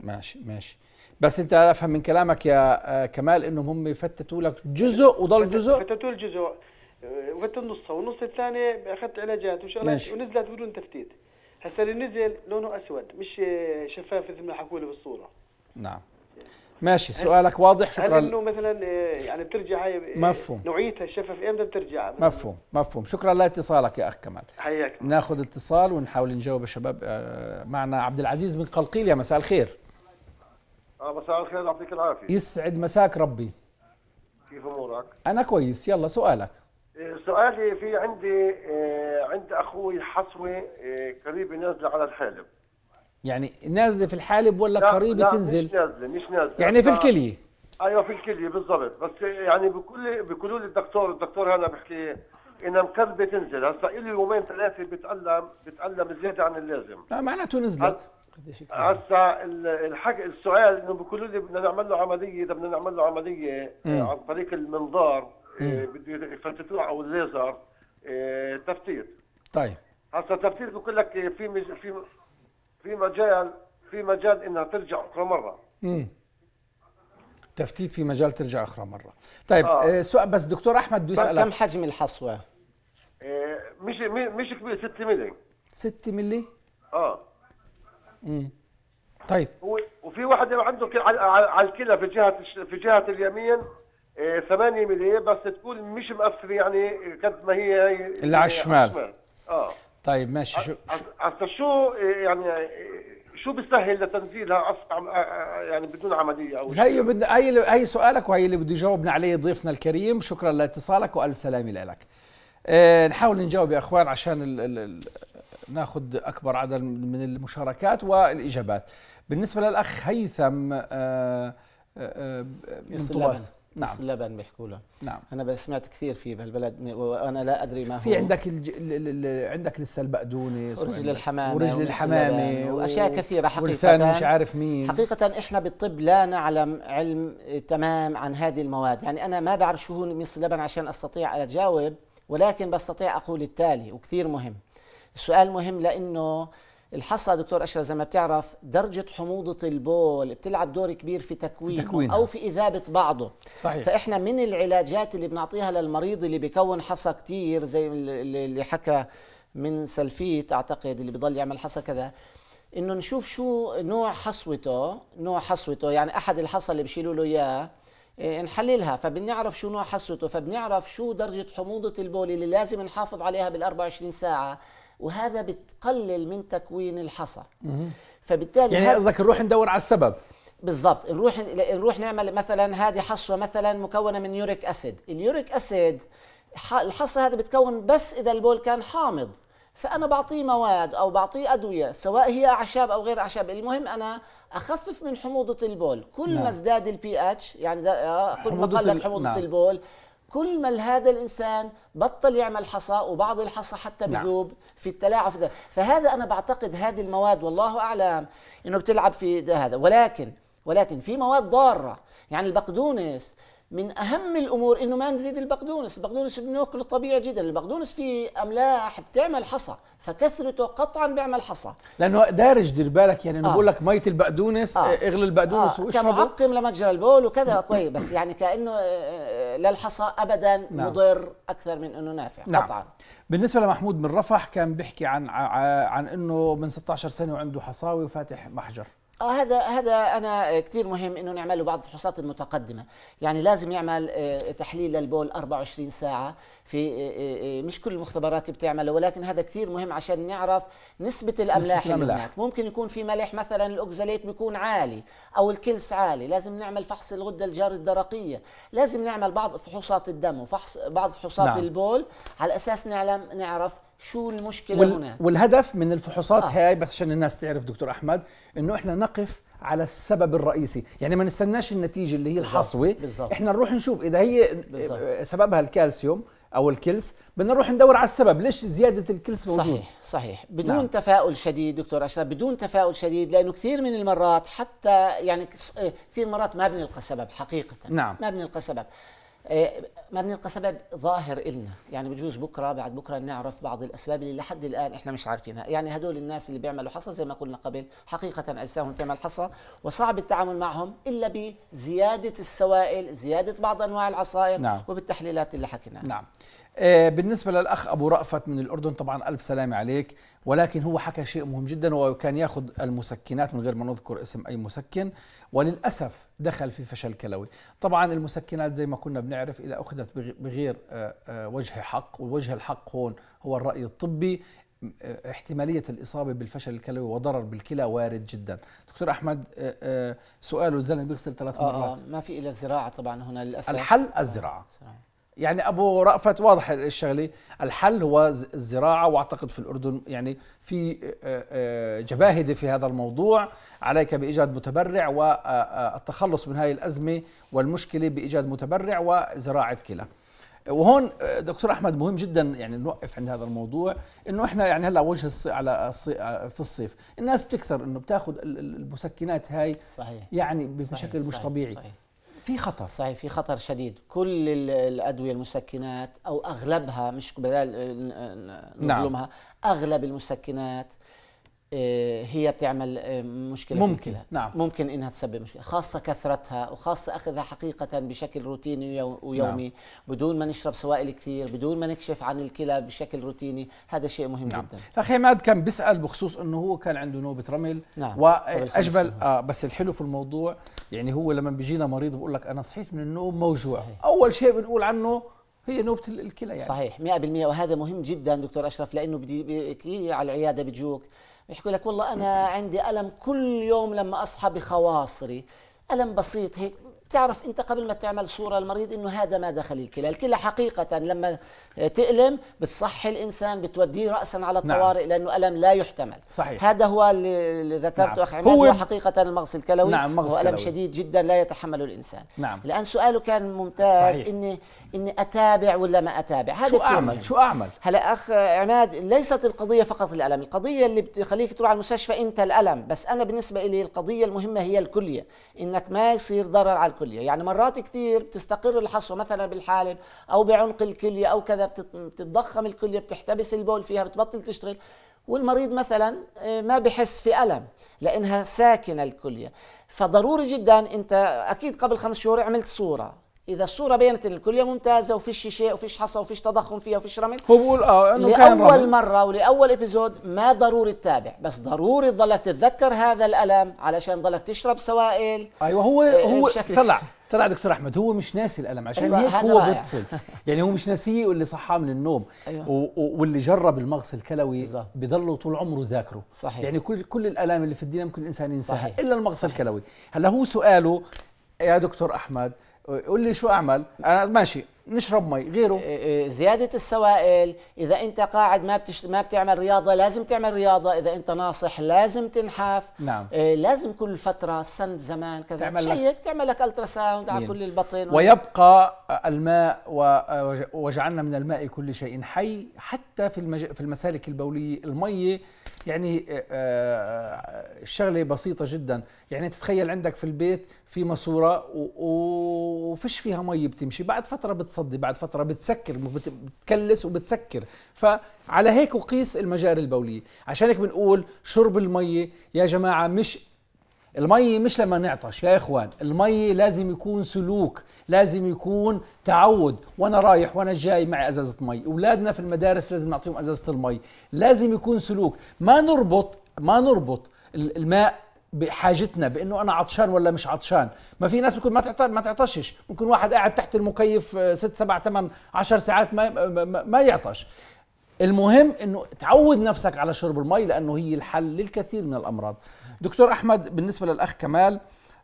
ماشي ماشي بس انت افهم من كلامك يا آه، كمال انهم هم فتتوا لك جزء وضل جزء فتتوا الجزء وفتت نصها والنص الثاني اخذت علاجات وشغلات ونزلت بدون تفتيت هسه اللي نزل لونه اسود مش شفاف مثل ما حكوا لي بالصوره نعم يعني ماشي سؤالك واضح شكرا هل انه مثلا آه، يعني بترجع هي آه، مفهوم نوعيتها الشفاف امتى بترجع مفهوم مفهوم شكرا لاتصالك يا اخ كمال حياك ناخذ اتصال ونحاول نجاوب الشباب آه، معنا عبد العزيز من قلقيل يا مساء الخير اه مساء الخير يعطيك العافيه يسعد مساك ربي كيف امورك انا كويس يلا سؤالك آه، سؤالي في عندي آه، عند اخوي حصوه آه، قريبه نازله على الحالب يعني نازله في الحالب ولا قريبه تنزل؟ مش نازله مش نازله يعني في الكليه ايوه في الكليه بالضبط بس يعني بكل بيقولوا لي الدكتور الدكتور هنا بحكي انها مكذبه تنزل هسا لي يومين ثلاثه بتالم بتالم زياده عن اللازم اه معناته نزلت هسا الحق السؤال انه بيقولوا لي بدنا نعمل له عمليه اذا بدنا نعمل له عمليه عن طريق المنظار إيه، بده يفتتوه او الليزر إيه، تفتيت طيب هسا التفتيت بقول لك في مج... في في مجال في مجال انها ترجع اخرى مره امم تفتيت في مجال ترجع اخرى مره طيب آه. إيه، سؤال بس دكتور احمد بده يسالك كم حجم الحصوه آه مش مش كبير 6 ملي 6 ملي اه امم طيب وفي واحد عنده على الكلى في جهه في جهه اليمين 8 إيه، ملي بس تكون مش مقفله يعني قد ما هي اللي على الشمال اه طيب ماشي شو هسه شو إيه، يعني إيه، شو بيسهل لتنزيلها اسرع آه، آه، يعني بدون عمليه او هي بد... هي هي سؤالك وهي اللي بده يجاوبنا عليه ضيفنا الكريم شكرا لاتصالك والف سلامه لك أه نحاول نجاوب يا اخوان عشان ال... ال... ناخذ اكبر عدد من المشاركات والاجابات بالنسبه للاخ هيثم أه... أه... آه، من طواس نعم اللبن بيحكوا له نعم انا بس سمعت كثير في بهالبلد وانا لا ادري ما هو في عندك الج... ل... ل... عندك لسه البقدونس ورجل الحمامه ورجل الحمامه و... واشياء كثيره حقيقه ولسان مش عارف مين حقيقه احنا بالطب لا نعلم علم تمام عن هذه المواد يعني انا ما بعرف شو هو مص اللبن عشان استطيع اجاوب ولكن بستطيع اقول التالي وكثير مهم السؤال مهم لانه الحصى دكتور اشرف زي ما بتعرف درجه حموضه البول بتلعب دور كبير في تكوينه, تكوينه. او في اذابه بعضه صحيح. فاحنا من العلاجات اللي بنعطيها للمريض اللي بيكون حصى كتير زي اللي حكى من سلفيت اعتقد اللي بضل يعمل حصى كذا انه نشوف شو نوع حصوته نوع حصوته يعني احد الحصى اللي بشيلوا له اياه إيه، نحللها فبنعرف شو نوع حصوته فبنعرف شو درجه حموضه البول اللي لازم نحافظ عليها بال 24 ساعه وهذا بتقلل من تكوين الحصى فبالتالي يعني قصدك نروح ندور على السبب بالضبط نروح نروح نعمل مثلا هذه حصوه مثلا مكونه من يوريك اسيد اليوريك اسيد الحصى هذا بتكون بس اذا البول كان حامض فانا بعطيه مواد او بعطيه ادويه سواء هي اعشاب او غير اعشاب المهم انا اخفف من حموضه البول كل نعم. ما ازداد البي اتش يعني خذ قلت حموضه نعم. البول كل ما هذا الانسان بطل يعمل حصى وبعض الحصى حتى نعم. بذوب نعم. في التلاعب ده فهذا انا بعتقد هذه المواد والله اعلم انه بتلعب في ده هذا ولكن ولكن في مواد ضاره يعني البقدونس من اهم الامور انه ما نزيد البقدونس، البقدونس بناكله طبيعي جدا، البقدونس فيه املاح بتعمل حصى، فكثرته قطعا بيعمل حصى. لانه دارج دير بالك يعني انه آه. بقول لك ميه البقدونس آه. إيه، اغلي البقدونس آه. واشربه كمعقم لمجرى البول وكذا كويس بس يعني كانه آه، آه، للحصى ابدا نعم. مضر اكثر من انه نافع نعم. قطعا. بالنسبه لمحمود من رفح كان بيحكي عن عن انه من 16 سنه وعنده حصاوي وفاتح محجر. آه، هذا هذا انا كثير مهم انه نعمل له بعض الفحوصات المتقدمه يعني لازم يعمل آه، تحليل للبول 24 ساعه في آه، مش كل المختبرات بتعمله ولكن هذا كثير مهم عشان نعرف نسبه الاملاح نسبة اللي هناك ممكن يكون في ملح مثلا الاوكزاليت بيكون عالي او الكلس عالي لازم نعمل فحص الغده الجاري الدرقيه لازم نعمل بعض فحوصات الدم وفحص بعض فحوصات نعم. البول على اساس نعلم نعرف شو المشكله وال... هنا والهدف من الفحوصات آه. هاي بس عشان الناس تعرف دكتور احمد انه احنا نقف على السبب الرئيسي يعني ما نستناش النتيجه اللي هي الحصوه بالزبط. احنا نروح نشوف اذا هي بالزبط. آه، سببها الكالسيوم او الكلس بدنا نروح ندور على السبب ليش زياده الكلس موجود صحيح صحيح بدون نعم. تفاؤل شديد دكتور اشرف بدون تفاؤل شديد لانه كثير من المرات حتى يعني آه، كثير مرات ما بنلقى سبب حقيقه نعم. ما بنلقى سبب إيه، ما بنلقى سبب ظاهر إلنا يعني بجوز بكرة بعد بكرة نعرف بعض الأسباب اللي لحد الآن إحنا مش عارفينها يعني هدول الناس اللي بيعملوا حصى زي ما قلنا قبل حقيقة أجسامهم تعمل حصى وصعب التعامل معهم إلا بزيادة السوائل زيادة بعض أنواع العصائر نعم. وبالتحليلات اللي حكيناها نعم آه، بالنسبة للأخ أبو رأفت من الأردن طبعا ألف سلام عليك ولكن هو حكى شيء مهم جدا وكان ياخذ المسكنات من غير ما نذكر اسم أي مسكن وللأسف دخل في فشل كلوي طبعا المسكنات زي ما كنا بنعرف إذا أخذت بغير آه، آه، وجه حق والوجه الحق هون هو الرأي الطبي احتمالية الإصابة بالفشل الكلوي وضرر بالكلى وارد جدا دكتور أحمد سؤاله الزلمة بيغسل ثلاث مرات آه ما في إلا الزراعة طبعا هنا للأسف الحل الزراعة آه. يعني ابو رأفت واضح الشغله الحل هو الزراعه واعتقد في الاردن يعني في جباهده في هذا الموضوع عليك بايجاد متبرع والتخلص من هذه الازمه والمشكله بايجاد متبرع وزراعه كلى وهون دكتور احمد مهم جدا يعني نوقف عند هذا الموضوع انه احنا يعني هلا وجه الصي... على الصي... في الصيف الناس بتكثر انه بتاخذ المسكنات هاي صحيح يعني بشكل صحيح مش صحيح طبيعي صحيح في خطر صحيح في خطر شديد كل الادويه المسكنات او اغلبها مش بدل نعم. نظلمها نعم. اغلب المسكنات آه، هي بتعمل آه، مشكله ممكن في نعم. ممكن انها تسبب مشكله خاصه كثرتها وخاصه اخذها حقيقه بشكل روتيني ويومي نعم. بدون ما نشرب سوائل كثير بدون ما نكشف عن الكلى بشكل روتيني هذا شيء مهم نعم. جدا اخ عماد كان بيسال بخصوص انه هو كان عنده نوبه رمل نعم. واجبل آه بس الحلو في الموضوع يعني هو لما بيجينا مريض بقول لك انا صحيت من النوم موجوع صحيح. اول شيء بنقول عنه هي نوبة الكلى يعني صحيح 100% وهذا مهم جدا دكتور أشرف لأنه بدي كثير على العيادة بجوك يحكوا لك والله انا عندي الم كل يوم لما اصحى بخواصري الم بسيط هيك تعرف انت قبل ما تعمل صوره للمريض انه هذا ما دخل الكلى، الكلى حقيقه لما تألم بتصحي الانسان بتوديه راسا على نعم. الطوارئ نعم. لانه الم لا يحتمل صحيح هذا هو اللي ذكرته نعم. اخ عماد هو, هو حقيقه المغص الكلوي نعم مغص هو الم كلوي. شديد جدا لا يتحمله الانسان نعم الان سؤاله كان ممتاز صحيح. اني اني اتابع ولا ما اتابع هذا شو اعمل شو اعمل هلا اخ عماد ليست القضيه فقط الالم القضيه اللي بتخليك تروح على المستشفى انت الالم بس انا بالنسبه لي القضيه المهمه هي الكليه انك ما يصير ضرر على الكليه يعني مرات كثير بتستقر الحصوه مثلا بالحالب او بعنق الكليه او كذا بتتضخم الكليه بتحتبس البول فيها بتبطل تشتغل والمريض مثلا آه، ما بحس في ألم لأنها ساكنة الكلية فضروري جدا أنت أكيد قبل خمس شهور عملت صورة اذا الصوره بينت ان الكليه ممتازه وفيش شيء وفيش حصى وفيش تضخم فيها وفيش رمل هو بيقول اه انه كان لاول رمل. مره ولاول ابيزود ما ضروري تتابع بس ضروري تضلك تتذكر هذا الالم علشان تضلك تشرب سوائل ايوه هو آه، هو طلع طلع دكتور احمد هو مش ناسي الالم عشان أيوة هيك هو بيتصل بتصل يعني هو مش ناسيه واللي صحاه من النوم أيوة. واللي جرب المغص الكلوي بضله طول عمره ذاكره صحيح يعني كل كل الالام اللي في الدنيا ممكن الانسان ينساها الا المغص الكلوي هلا هو سؤاله يا دكتور احمد قول لي شو اعمل انا ماشي نشرب مي غيره إيه، إيه، زياده السوائل اذا انت قاعد ما بتش... ما بتعمل رياضه لازم تعمل رياضه اذا انت ناصح لازم تنحف نعم. إيه، لازم كل فتره سند زمان كذا تعمل تشيك لك... تعمل لك الترا ساوند على كل البطن ويبقى الماء وجعلنا من الماء كل شيء حي حتى في المج... في المسالك البوليه الميه يعني الشغله آه، آه، بسيطه جدا يعني تتخيل عندك في البيت في ماسوره وفش فيها مي بتمشي بعد فتره بتصدي بعد فتره بتسكر بتكلس وبتسكر فعلى هيك وقيس المجاري البوليه عشان هيك بنقول شرب المي يا جماعه مش المي مش لما نعطش يا اخوان المي لازم يكون سلوك لازم يكون تعود وانا رايح وانا جاي معي ازازه مي اولادنا في المدارس لازم نعطيهم ازازه المي لازم يكون سلوك ما نربط ما نربط الماء بحاجتنا بانه انا عطشان ولا مش عطشان ما في ناس ممكن ما تعطش ما تعطشش ممكن واحد قاعد تحت المكيف 6 7 8 10 ساعات ما ما, ما يعطش المهم انه تعود نفسك على شرب المي لانه هي الحل للكثير من الامراض دكتور احمد بالنسبه للاخ كمال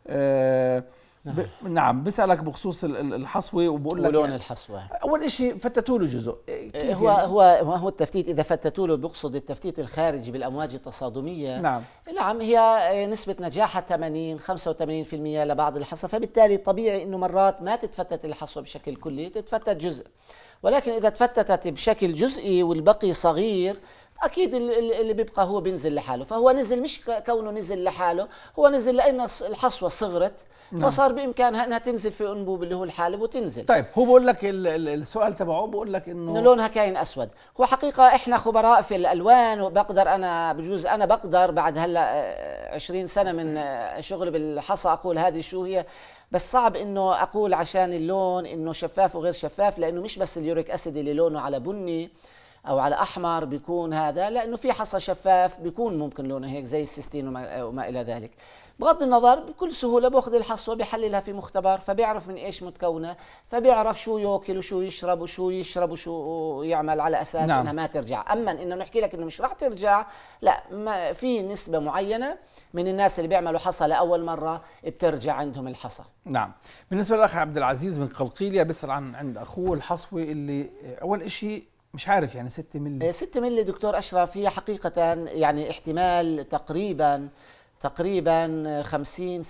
آه نعم. نعم. بسالك بخصوص الحصوه وبقول لك ولون الحصوه اول شيء فتتوا له جزء آه، كيف هو يعني؟ هو ما هو التفتيت اذا فتتوا له بقصد التفتيت الخارجي بالامواج التصادميه نعم نعم هي آه، نسبه نجاحها 80 85% لبعض الحصوه فبالتالي طبيعي انه مرات ما تتفتت الحصوه بشكل كلي تتفتت جزء ولكن اذا تفتتت بشكل جزئي والبقي صغير اكيد اللي بيبقى هو بينزل لحاله فهو نزل مش كونه نزل لحاله هو نزل لان الحصوه صغرت نعم. فصار بامكانها انها تنزل في انبوب اللي هو الحالب وتنزل طيب هو بقول لك السؤال تبعه بقول لك انه انه لونها كاين اسود هو حقيقه احنا خبراء في الالوان وبقدر انا بجوز انا بقدر بعد هلا 20 آه، سنه من آه، شغلي بالحصى اقول هذه شو هي بس صعب انه اقول عشان اللون انه شفاف وغير شفاف لانه مش بس اليوريك اسيد اللي لونه على بني او على احمر بيكون هذا لانه في حصى شفاف بيكون ممكن لونه هيك زي السيستين وما, وما الى ذلك بغض النظر بكل سهوله باخذ الحصوه بحللها في مختبر فبيعرف من ايش متكونه فبيعرف شو ياكل وشو يشرب وشو يشرب وشو يعمل على اساس نعم. انها ما ترجع اما انه نحكي لك انه مش راح ترجع لا ما في نسبه معينه من الناس اللي بيعملوا حصى لاول مره بترجع عندهم الحصى نعم بالنسبه للاخ عبد العزيز من قلقيليا بيسال عن عند اخوه الحصوه اللي اول شيء مش عارف يعني 6 مللي 6 مللي دكتور اشرف هي حقيقه يعني احتمال تقريبا تقريبا 50 60%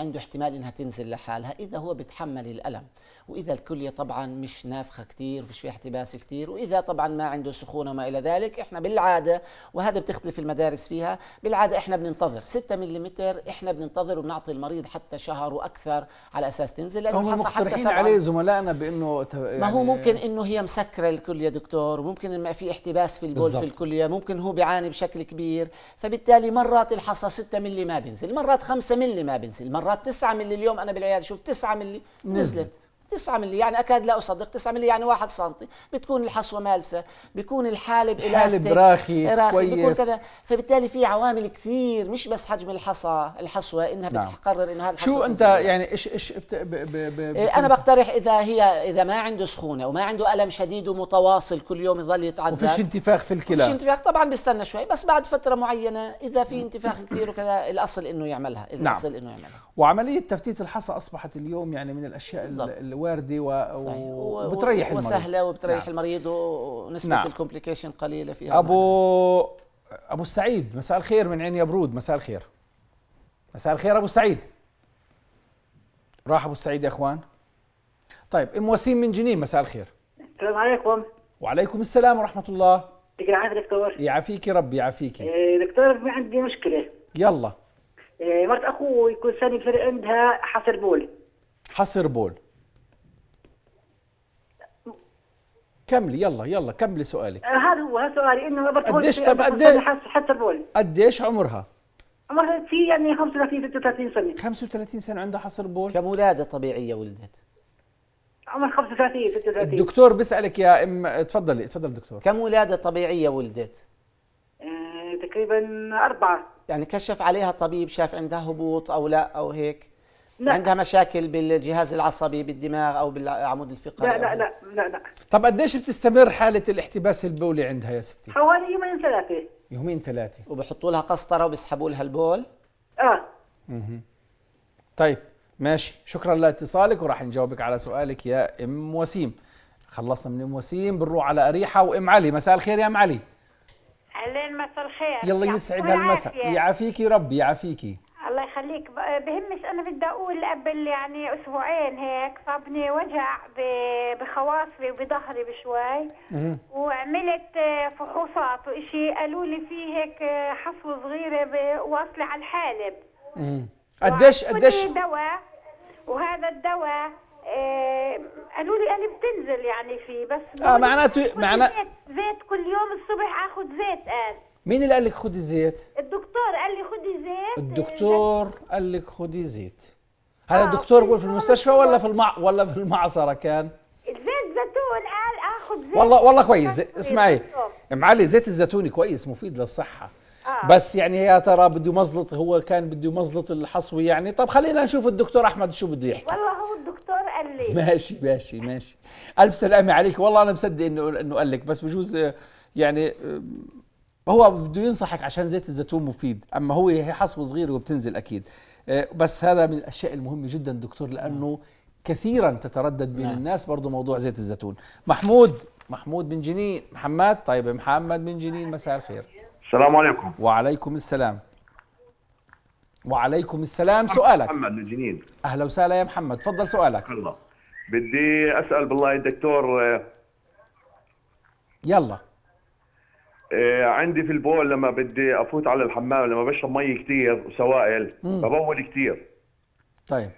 عنده احتمال انها تنزل لحالها اذا هو بيتحمل الالم واذا الكليه طبعا مش نافخه كثير فيش فيها احتباس كثير واذا طبعا ما عنده سخونه وما الى ذلك احنا بالعاده وهذا بتختلف المدارس فيها بالعاده احنا بننتظر 6 ملم احنا بننتظر وبنعطي المريض حتى شهر واكثر على اساس تنزل لانه هم مقترحين عليه زملائنا بانه يعني ما هو ممكن انه هي مسكره الكليه دكتور ممكن ما في احتباس في البول بالزبط. في الكليه ممكن هو بيعاني بشكل كبير فبالتالي مرات الحصى 6 ملم ما بينزل مرات 5 ملم ما بينزل مرات 9 ملم اليوم انا بالعياده شوف 9 ملم نزلت 9 مللي يعني اكاد لا اصدق 9 مللي يعني 1 سم بتكون الحصوه مالسه بيكون الحالب الحالب راخي, راخي كويس بيكون كذا فبالتالي في عوامل كثير مش بس حجم الحصى الحصوه انها نعم. بتقرر انه هذا شو انت يعني ايش ايش بت... ب... ب... ب... إيه، انا بقترح اذا هي اذا ما عنده سخونه وما عنده الم شديد ومتواصل كل يوم يضل يتعذب وفيش انتفاخ في الكلى فيش انتفاخ طبعا بيستنى شوي بس بعد فتره معينه اذا في نعم. انتفاخ كثير وكذا الاصل انه يعملها نعم. الاصل نعم. انه يعملها وعمليه تفتيت الحصى اصبحت اليوم يعني من الاشياء بالزبط. الوارده و... وبتريح المريض وسهله وبتريح نعم. المريض ونسبه نعم. الكومبليكيشن قليله فيها ابو معنا. ابو السعيد مساء الخير من عين يبرود مساء الخير مساء الخير ابو السعيد راح ابو السعيد يا اخوان طيب ام وسيم من جنين مساء الخير السلام عليكم وعليكم السلام ورحمه الله يعطيك العافيه دكتور يعافيك ربي يعافيك إيه دكتور في عندي مشكله يلا إيه مرت اخوي كل سنه في عندها حصر بول حصر بول كملي يلا يلا كملي سؤالك آه، هذا هو سؤالي انه قديش طب قديش حتى البول قديش عمرها؟ عمرها في يعني 35 36 سنه 35 سنه عندها حصر بول كم ولاده طبيعيه ولدت عمر 35 36 الدكتور بيسالك يا ام تفضلي تفضل دكتور كم ولاده طبيعيه ولدت؟ آه، تقريبا اربعه يعني كشف عليها طبيب شاف عندها هبوط او لا او هيك لا. عندها مشاكل بالجهاز العصبي بالدماغ او بالعمود الفقري لا لا لا لا, لا. طب قديش بتستمر حاله الاحتباس البولي عندها يا ستي؟ حوالي يومين ثلاثه يومين ثلاثه وبحطوا لها قسطره وبيسحبوا لها البول؟ اه اها طيب ماشي شكرا لاتصالك وراح نجاوبك على سؤالك يا ام وسيم خلصنا من ام وسيم بنروح على اريحه وام علي مساء الخير يا ام علي اهلين مساء الخير يلا يسعد هالمساء يعافيكي ربي يعافيكي يخليك بهمش انا بدي اقول قبل يعني اسبوعين هيك صابني وجع بخواصري وبظهري بشوي وعملت فحوصات وإشي قالوا لي في هيك حصوه صغيره واصله على الحالب قديش قديش دواء وهذا الدواء آه، قالوا لي انا بتنزل يعني فيه بس اه معناته معناته زيت كل يوم الصبح اخذ زيت قال مين اللي قال لك خدي زيت؟ الدكتور قال لي خدي زيت الدكتور قال لك خدي زيت هذا آه الدكتور بيقول في المستشفى ولا في المع ولا في المعصره كان؟ زيت زيتون قال اخذ زيت والله والله كويس اسمعي معلي زيت الزيتون كويس مفيد للصحه آه. بس يعني يا ترى بده مزلط هو كان بده يمزلط الحصوي يعني طب خلينا نشوف الدكتور احمد شو بده يحكي والله هو الدكتور قال لي ماشي ماشي ماشي الف سلامه عليك والله انا مصدق انه انه قال لك بس بجوز يعني هو بده ينصحك عشان زيت الزيتون مفيد اما هو هي حصوه صغيره وبتنزل اكيد آه، بس هذا من الاشياء المهمه جدا دكتور لانه نعم. كثيرا تتردد بين نعم. الناس برضه موضوع زيت الزيتون محمود محمود من جنين محمد طيب محمد من جنين مساء الخير السلام عليكم وعليكم السلام وعليكم السلام سؤالك محمد من جنين اهلا وسهلا يا محمد تفضل سؤالك الله بدي اسال بالله الدكتور آه، يلا آه، عندي في البول لما بدي افوت على الحمام لما بشرب مي كثير وسوائل ببول كثير طيب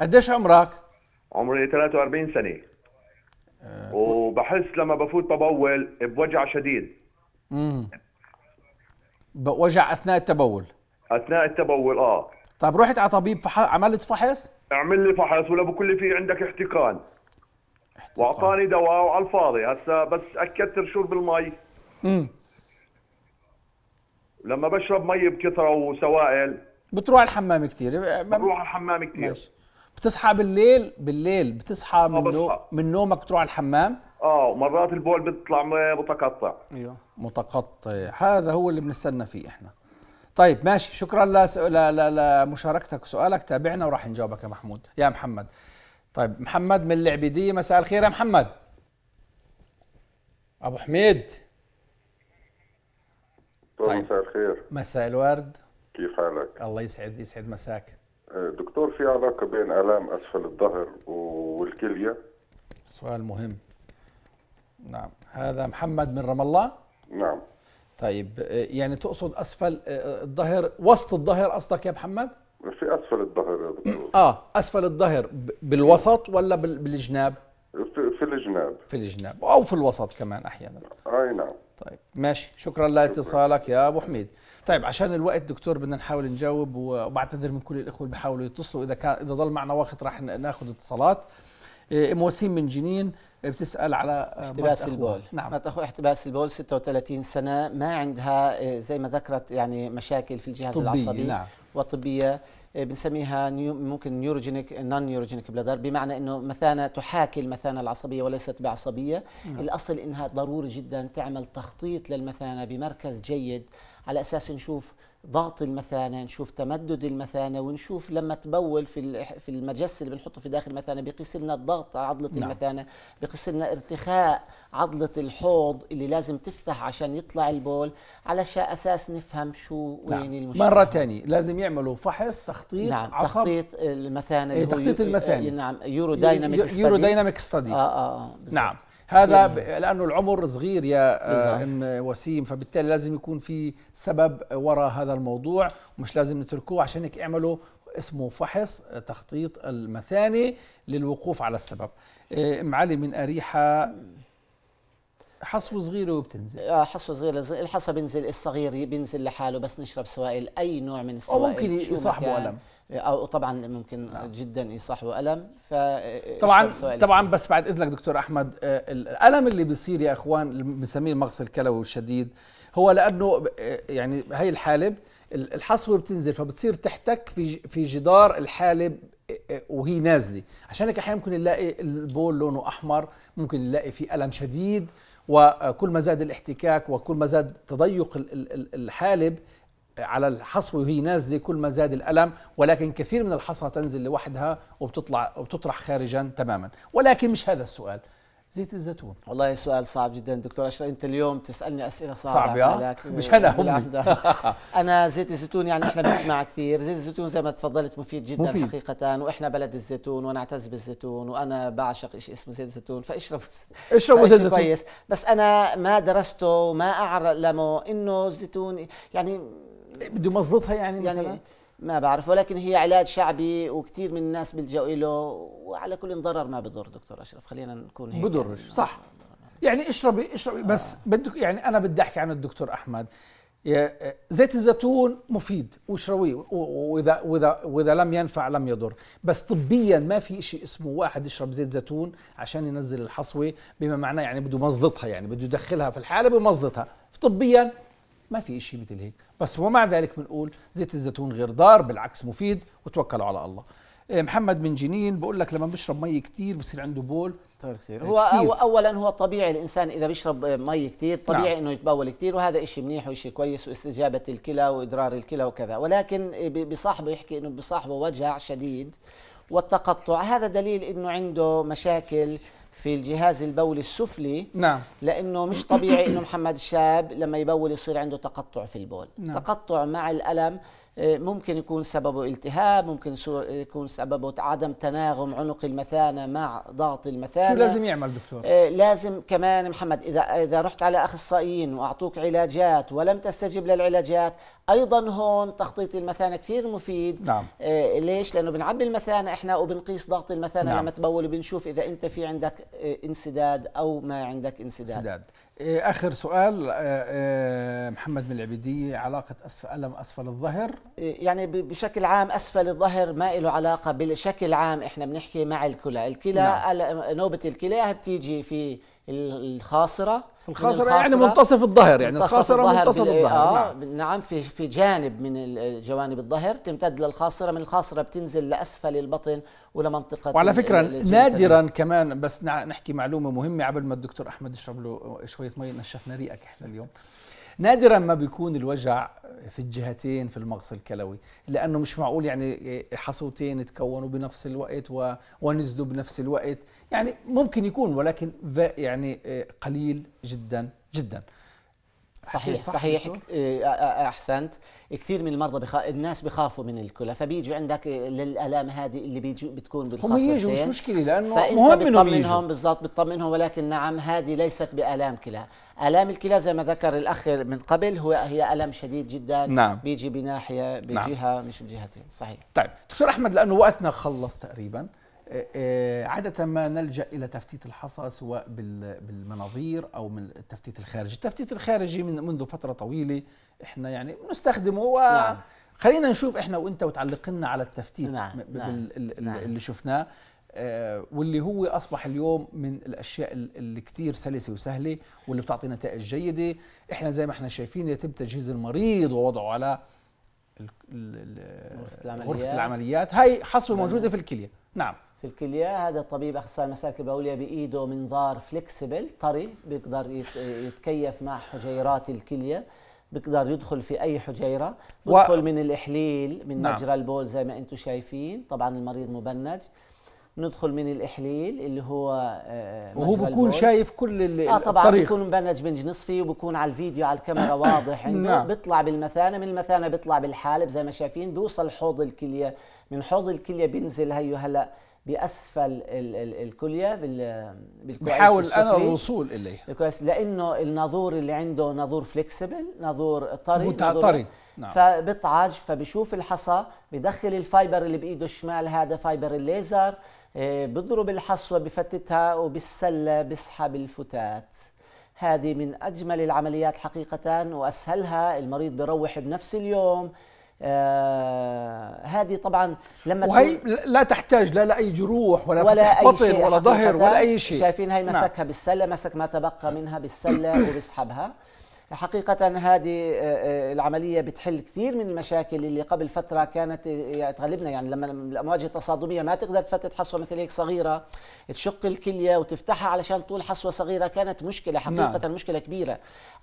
قديش عمرك؟ عمري 43 سنة أه وبحس لما بفوت ببول بوجع شديد امم وجع اثناء التبول اثناء التبول اه طيب رحت على طبيب فح... عملت فحص؟ اعمل لي فحص ولا بقول لي في عندك احتقان احتقان واعطاني دواء وعلى الفاضي هسا بس اكثر شرب المي لما بشرب مي بكثره وسوائل بتروح الحمام كثير بروح الحمام كثير ماشي. بتصحى بالليل بالليل بتصحى من, نو... من نومك تروح على الحمام اه ومرات البول بيطلع متقطع ايوه متقطع هذا هو اللي بنستنى فيه احنا طيب ماشي شكرا لس... ل... ل... لمشاركتك وسؤالك تابعنا وراح نجاوبك يا محمود يا محمد طيب محمد من العبيدية مساء الخير يا محمد ابو حميد طيب مساء الخير مساء الورد كيف حالك؟ الله يسعد يسعد مساك آه، دكتور في علاقة بين آلام أسفل الظهر والكلية؟ سؤال مهم نعم هذا محمد من رام الله؟ نعم طيب آه، يعني تقصد أسفل آه، الظهر وسط الظهر قصدك يا محمد؟ في أسفل الظهر يا دكتور (clears throat) آه أسفل الظهر بالوسط ولا بالجناب؟ في الجناب في الجناب أو في الوسط كمان أحيانا أي نعم طيب ماشي شكرا لاتصالك يا ابو حميد طيب عشان الوقت دكتور بدنا نحاول نجاوب وبعتذر من كل الاخوه اللي بيحاولوا يتصلوا اذا كان اذا ضل معنا وقت راح ناخذ اتصالات ام آه، وسيم من جنين آه، بتسال على آه، نعم. احتباس البول نعم أخو احتباس البول 36 سنه ما عندها زي ما ذكرت يعني مشاكل في الجهاز العصبي نعم. وطبيه آه، بنسميها ممكن نيوروجينيك نون نيوروجينيك بلادر بمعنى انه مثانه تحاكي المثانه العصبيه وليست بعصبيه نعم. الاصل انها ضروري جدا تعمل تخطيط للمثانه بمركز جيد على اساس نشوف ضغط المثانه نشوف تمدد المثانه ونشوف لما تبول في في المجس اللي بنحطه في داخل المثانه بيقيس لنا الضغط على عضله نعم. المثانه بيقيس لنا ارتخاء عضله الحوض اللي لازم تفتح عشان يطلع البول على اساس نفهم شو نعم. وين المشكله مره ثانيه لازم يعملوا فحص تخطيط نعم. عصب تخطيط المثانه ايه تخطيط المثانه إيه، نعم يورو دايناميك ستدي يورو دايناميك ستدي اه اه, آه، بالزبط. نعم هذا إيه. لانه العمر صغير يا آه وسيم فبالتالي لازم يكون في سبب وراء هذا هذا الموضوع ومش لازم نتركوه عشان هيك اعملوا اسمه فحص آه، تخطيط المثاني للوقوف على السبب ام آه، علي من اريحه حصوه صغيره وبتنزل اه حصوه صغيره الحصى بينزل الصغير بينزل لحاله بس نشرب سوائل اي نوع من السوائل او ممكن يصاحبه الم آه، او طبعا ممكن آه. جدا يصاحبه الم ف طبعا طبعا بس بعد اذنك دكتور احمد الالم اللي بيصير يا اخوان بنسميه المغص الكلوي الشديد هو لانه آه، يعني هي الحالب الحصوه بتنزل فبتصير تحتك في في جدار الحالب آه، آه، وهي نازله عشان هيك احيانا ممكن نلاقي البول لونه احمر ممكن نلاقي في الم شديد وكل ما زاد الاحتكاك وكل ما زاد تضيق الحالب على الحصوة وهي نازلة كل ما زاد الألم ولكن كثير من الحصى تنزل لوحدها وبتطلع وبتطرح خارجا تماما ولكن مش هذا السؤال زيت الزيتون والله سؤال صعب جدا دكتور اشرف انت اليوم تسالني اسئله صعبه صعب مش انا هم (laughs) انا زيت الزيتون يعني احنا بنسمع كثير زيت الزيتون زي ما تفضلت مفيد جدا مفيد. حقيقه واحنا بلد الزيتون ونعتز بالزيتون وانا بعشق شيء اسمه زيت الزيتون فاشربوا (laughs) اشربوا زيت الزيتون كويس بس انا ما درسته وما اعلمه انه الزيتون يعني بده مصدتها يعني, يعني مثلا ما بعرف ولكن هي علاج شعبي وكثير من الناس بيلجأوا له وعلى كل ضرر ما بضر دكتور اشرف خلينا نكون هيك بضرش يعني صح يعني اشربي اشربي آه. بس بدك يعني انا بدي احكي عن الدكتور احمد زيت الزيتون مفيد واشربيه واذا واذا واذا لم ينفع لم يضر بس طبيا ما في شيء اسمه واحد يشرب زيت زيتون عشان ينزل الحصوه بما معناه يعني بده مزلطها يعني بده يدخلها في الحاله بمزلطها طبيا ما في شيء مثل هيك بس ومع ذلك بنقول زيت الزيتون غير ضار بالعكس مفيد وتوكلوا على الله إيه، محمد من جنين بقول لك لما بشرب مي كتير بصير عنده بول طيب، كتير كتير. إيه، هو كتير. اولا هو طبيعي الانسان اذا بيشرب مي كتير نعم. طبيعي نعم. انه يتبول كتير وهذا إشي منيح وإشي كويس واستجابه الكلى وادرار الكلى وكذا ولكن بصاحبه يحكي انه بصاحبه وجع شديد والتقطع هذا دليل انه عنده مشاكل في الجهاز البولي السفلي نعم لانه مش طبيعي انه محمد الشاب لما يبول يصير عنده تقطع في البول نعم. تقطع مع الالم ممكن يكون سببه التهاب ممكن يكون سببه عدم تناغم عنق المثانة مع ضغط المثانة شو لازم يعمل دكتور؟ آه، لازم كمان محمد إذا, إذا رحت على أخصائيين وأعطوك علاجات ولم تستجب للعلاجات أيضا هون تخطيط المثانة كثير مفيد نعم. آه، ليش؟ لأنه بنعبي المثانة إحنا وبنقيس ضغط المثانة نعم. لما تبول وبنشوف إذا أنت في عندك آه، انسداد أو ما عندك انسداد, انسداد. آه، اخر سؤال آه، آه، محمد من العبيديه علاقه اسفل الم اسفل الظهر إيه، يعني بشكل عام اسفل الظهر ما له علاقه بشكل عام احنا بنحكي مع الكلى الكلى نعم. نوبه الكلى بتيجي في الخاصره الخاصره, الخاصرة يعني منتصف الظهر يعني الخاصره الظهر منتصف الظهر آه نعم. نعم في في جانب من جوانب الظهر تمتد للخاصره من الخاصره بتنزل لاسفل البطن ولمنطقه وعلى فكره نادرا كمان بس نحكي معلومه مهمه قبل ما الدكتور احمد يشرب له شويه مي نشفنا ريقك احنا اليوم نادرا ما بيكون الوجع في الجهتين في المغص الكلوي لانه مش معقول يعني حصوتين تكونوا بنفس الوقت ونزلوا بنفس الوقت يعني ممكن يكون ولكن يعني قليل جدا جدا صحيح صح صحيح إيه، احسنت كثير من المرضى بخ... الناس بخافوا من الكلى فبيجوا عندك للالام هذه اللي بيجوا بتكون بالخصرتين هم يجوا مش مشكله لانه مهم انهم يجوا بالضبط بتطمنهم ولكن نعم هذه ليست بالام كلى الام الكلى زي ما ذكر الاخ من قبل هو هي الم شديد جدا نعم. بيجي بناحيه نعم. بجهه نعم. مش بجهتين صحيح طيب دكتور احمد لانه وقتنا خلص تقريبا آه، آه، عادة ما نلجأ إلى تفتيت الحصى سواء بالمناظير أو من التفتيت الخارجي التفتيت الخارجي من منذ فترة طويلة إحنا يعني نستخدمه و نعم. خلينا نشوف إحنا وإنت وتعلق لنا على التفتيت نعم. نعم،, نعم. اللي شفناه آه، واللي هو اصبح اليوم من الاشياء اللي كثير سلسه وسهله واللي بتعطي نتائج جيده احنا زي ما احنا شايفين يتم تجهيز المريض ووضعه على غرفه العمليات, العمليات. هاي حصوه نعم. موجوده في الكليه نعم في الكليه هذا الطبيب اخصائي المسالك البوليه بايده منظار فليكسبل طري بيقدر يتكيف مع حجيرات الكليه بيقدر يدخل في اي حجيره بيدخل و... من الاحليل من نعم. مجرى البول زي ما انتم شايفين طبعا المريض مبنج ندخل من الاحليل اللي هو آه، وهو بكون البول. شايف كل الطريق اه طبعا الطريق. بكون مبنج بنج نصفي وبكون على الفيديو على الكاميرا (coughs) واضح انه نعم. بيطلع بالمثانه من المثانه بيطلع بالحالب زي ما شايفين بيوصل حوض الكليه من حوض الكليه بينزل هيو هلا باسفل الكليه بالكويس بحاول انا الوصول اليها الكويس لانه الناظور اللي عنده ناظور فليكسبل ناظور طري متعطري نعم. فبطعج فبشوف الحصى بدخل الفايبر اللي بايده الشمال هذا فايبر الليزر آه، بضرب الحصوه بفتتها وبالسله بسحب الفتات هذه من اجمل العمليات حقيقه واسهلها المريض بروح بنفس اليوم آه هذه طبعا لما وهي لا تحتاج لا لاي جروح ولا, ولا فتح بطن ولا ظهر ولا اي شيء شايفين هي نعم. مسكها نعم. بالسله مسك ما تبقى منها بالسله (clears throat) وبيسحبها آه حقيقة هذه آه، آه، العملية بتحل كثير من المشاكل اللي قبل فترة كانت آه، تغلبنا يعني لما الأمواج التصادمية ما تقدر تفتت حصوة مثل هيك صغيرة تشق الكلية وتفتحها علشان طول حصوة صغيرة كانت مشكلة نعم. حقيقة نعم. مشكلة كبيرة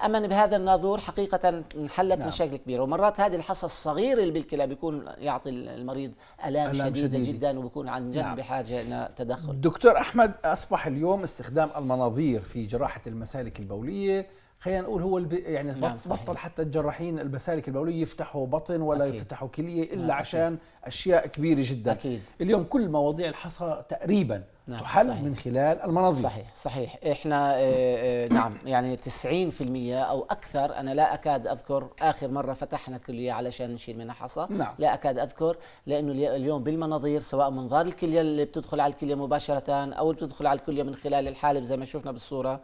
أما بهذا الناظور حقيقة انحلت نعم. مشاكل كبيرة ومرات هذه الحصى الصغيرة اللي بالكلى بيكون يعطي المريض ألام, ألام شديدة شديدي. جدا وبكون عن جد نعم. بحاجة إلى تدخل دكتور أحمد أصبح اليوم استخدام المناظير في جراحة المسالك البولية خلينا نقول هو الب... يعني نعم بطل صحيح. حتى الجراحين البسالك البوليه يفتحوا بطن ولا أكيد. يفتحوا كليه الا نعم عشان أكيد. اشياء كبيره جدا أكيد. اليوم كل مواضيع الحصى تقريبا نعم تحل صحيح. من خلال المناظير صحيح صحيح احنا آه، آه، نعم يعني 90% او اكثر انا لا اكاد اذكر اخر مره فتحنا كليه علشان نشيل منها حصى نعم. لا اكاد اذكر لانه اليوم بالمناظير سواء منظار الكليه اللي بتدخل على الكليه مباشره او اللي بتدخل على الكليه من خلال الحالب زي ما شفنا بالصوره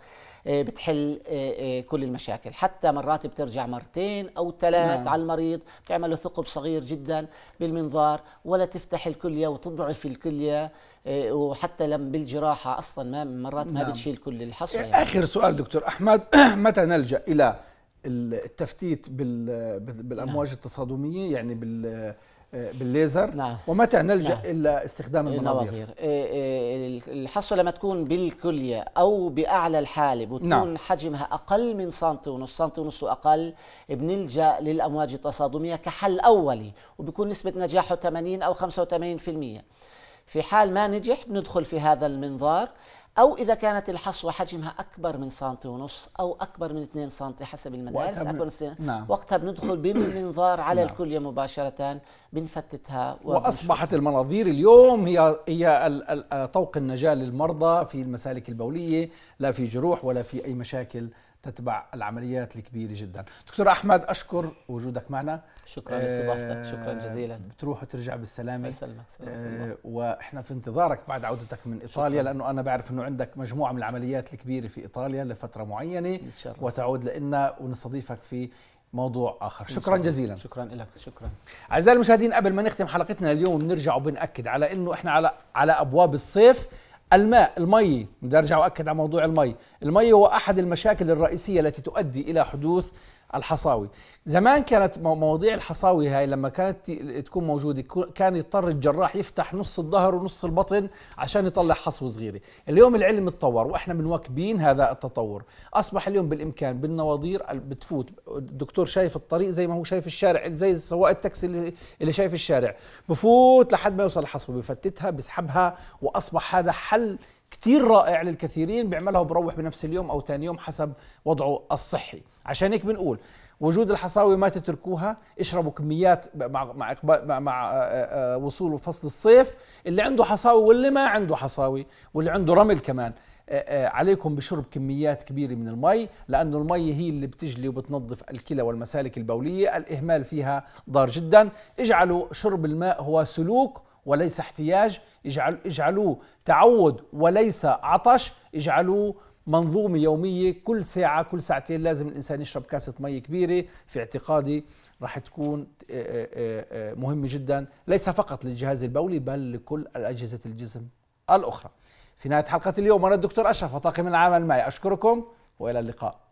آه، بتحل آه، آه، كل المشاكل حتى مرات بترجع مرتين أو ثلاث نعم. على المريض بتعمل له ثقب صغير جدا بالمنظار ولا تفتح الكلية وتضعف الكلية وحتى لم بالجراحة أصلا ما مرات ما نعم. بتشيل كل الحصوة يعني. آخر سؤال دكتور أحمد (clears throat) متى نلجأ إلى التفتيت بالامواج نعم. التصادميه يعني بال آه، بالليزر نعم. ومتى نلجا نعم. الى استخدام المناظير إيه، إيه، الحصوه لما تكون بالكليه او باعلى الحالب وتكون نعم. حجمها اقل من سنتي ونص سنتي ونص واقل بنلجا للامواج التصادميه كحل اولي وبيكون نسبه نجاحه 80 او 85% في حال ما نجح بندخل في هذا المنظار أو إذا كانت الحصوة حجمها أكبر من سنتي ونص أو أكبر من 2 سنتي حسب المدارس وقتها أكبر من سنة نعم. وقتها بندخل بالمنظار على نعم. الكلية مباشرة بنفتتها وأصبحت المناظير اليوم هي هي طوق النجاة للمرضى في المسالك البولية لا في جروح ولا في أي مشاكل تتبع العمليات الكبيرة جدا دكتور أحمد أشكر وجودك معنا شكرا لاستضافتك آه، شكرا جزيلا بتروح وترجع بالسلامة يسلمك آه وإحنا في انتظارك بعد عودتك من إيطاليا شكرا. لأنه أنا بعرف أنه عندك مجموعة من العمليات الكبيرة في إيطاليا لفترة معينة نتشرف. وتعود لنا ونستضيفك في موضوع اخر شكرا جزيلا شكرا لك شكرا اعزائي المشاهدين قبل ما نختم حلقتنا اليوم بنرجع وبناكد على انه احنا على على ابواب الصيف الماء المي بدي ارجع واكد على موضوع المي المي هو احد المشاكل الرئيسيه التي تؤدي الى حدوث الحصاوي زمان كانت مواضيع الحصاوي هاي لما كانت تكون موجودة كان يضطر الجراح يفتح نص الظهر ونص البطن عشان يطلع حصوة صغيرة اليوم العلم اتطور وإحنا بنواكبين هذا التطور أصبح اليوم بالإمكان بالنواضير بتفوت الدكتور شايف الطريق زي ما هو شايف الشارع زي سواق التاكسي اللي, اللي شايف الشارع بفوت لحد ما يوصل الحصوة بفتتها بسحبها وأصبح هذا حل كتير رائع للكثيرين بيعملها وبروح بنفس اليوم او ثاني يوم حسب وضعه الصحي عشان هيك بنقول وجود الحصاوي ما تتركوها اشربوا كميات مع مع مع, مع آه، آه، آه، وصول فصل الصيف اللي عنده حصاوي واللي ما عنده حصاوي واللي عنده رمل كمان عليكم بشرب كميات كبيرة من المي لأنه المي هي اللي بتجلي وبتنظف الكلى والمسالك البولية الإهمال فيها ضار جدا اجعلوا شرب الماء هو سلوك وليس احتياج اجعل اجعلوه تعود وليس عطش اجعلوه منظومه يوميه كل ساعه كل ساعتين لازم الانسان يشرب كاسه مي كبيره في اعتقادي راح تكون مهمه جدا ليس فقط للجهاز البولي بل لكل اجهزه الجسم الاخرى في نهايه حلقه اليوم انا الدكتور اشرف وطاقم العمل معي اشكركم والى اللقاء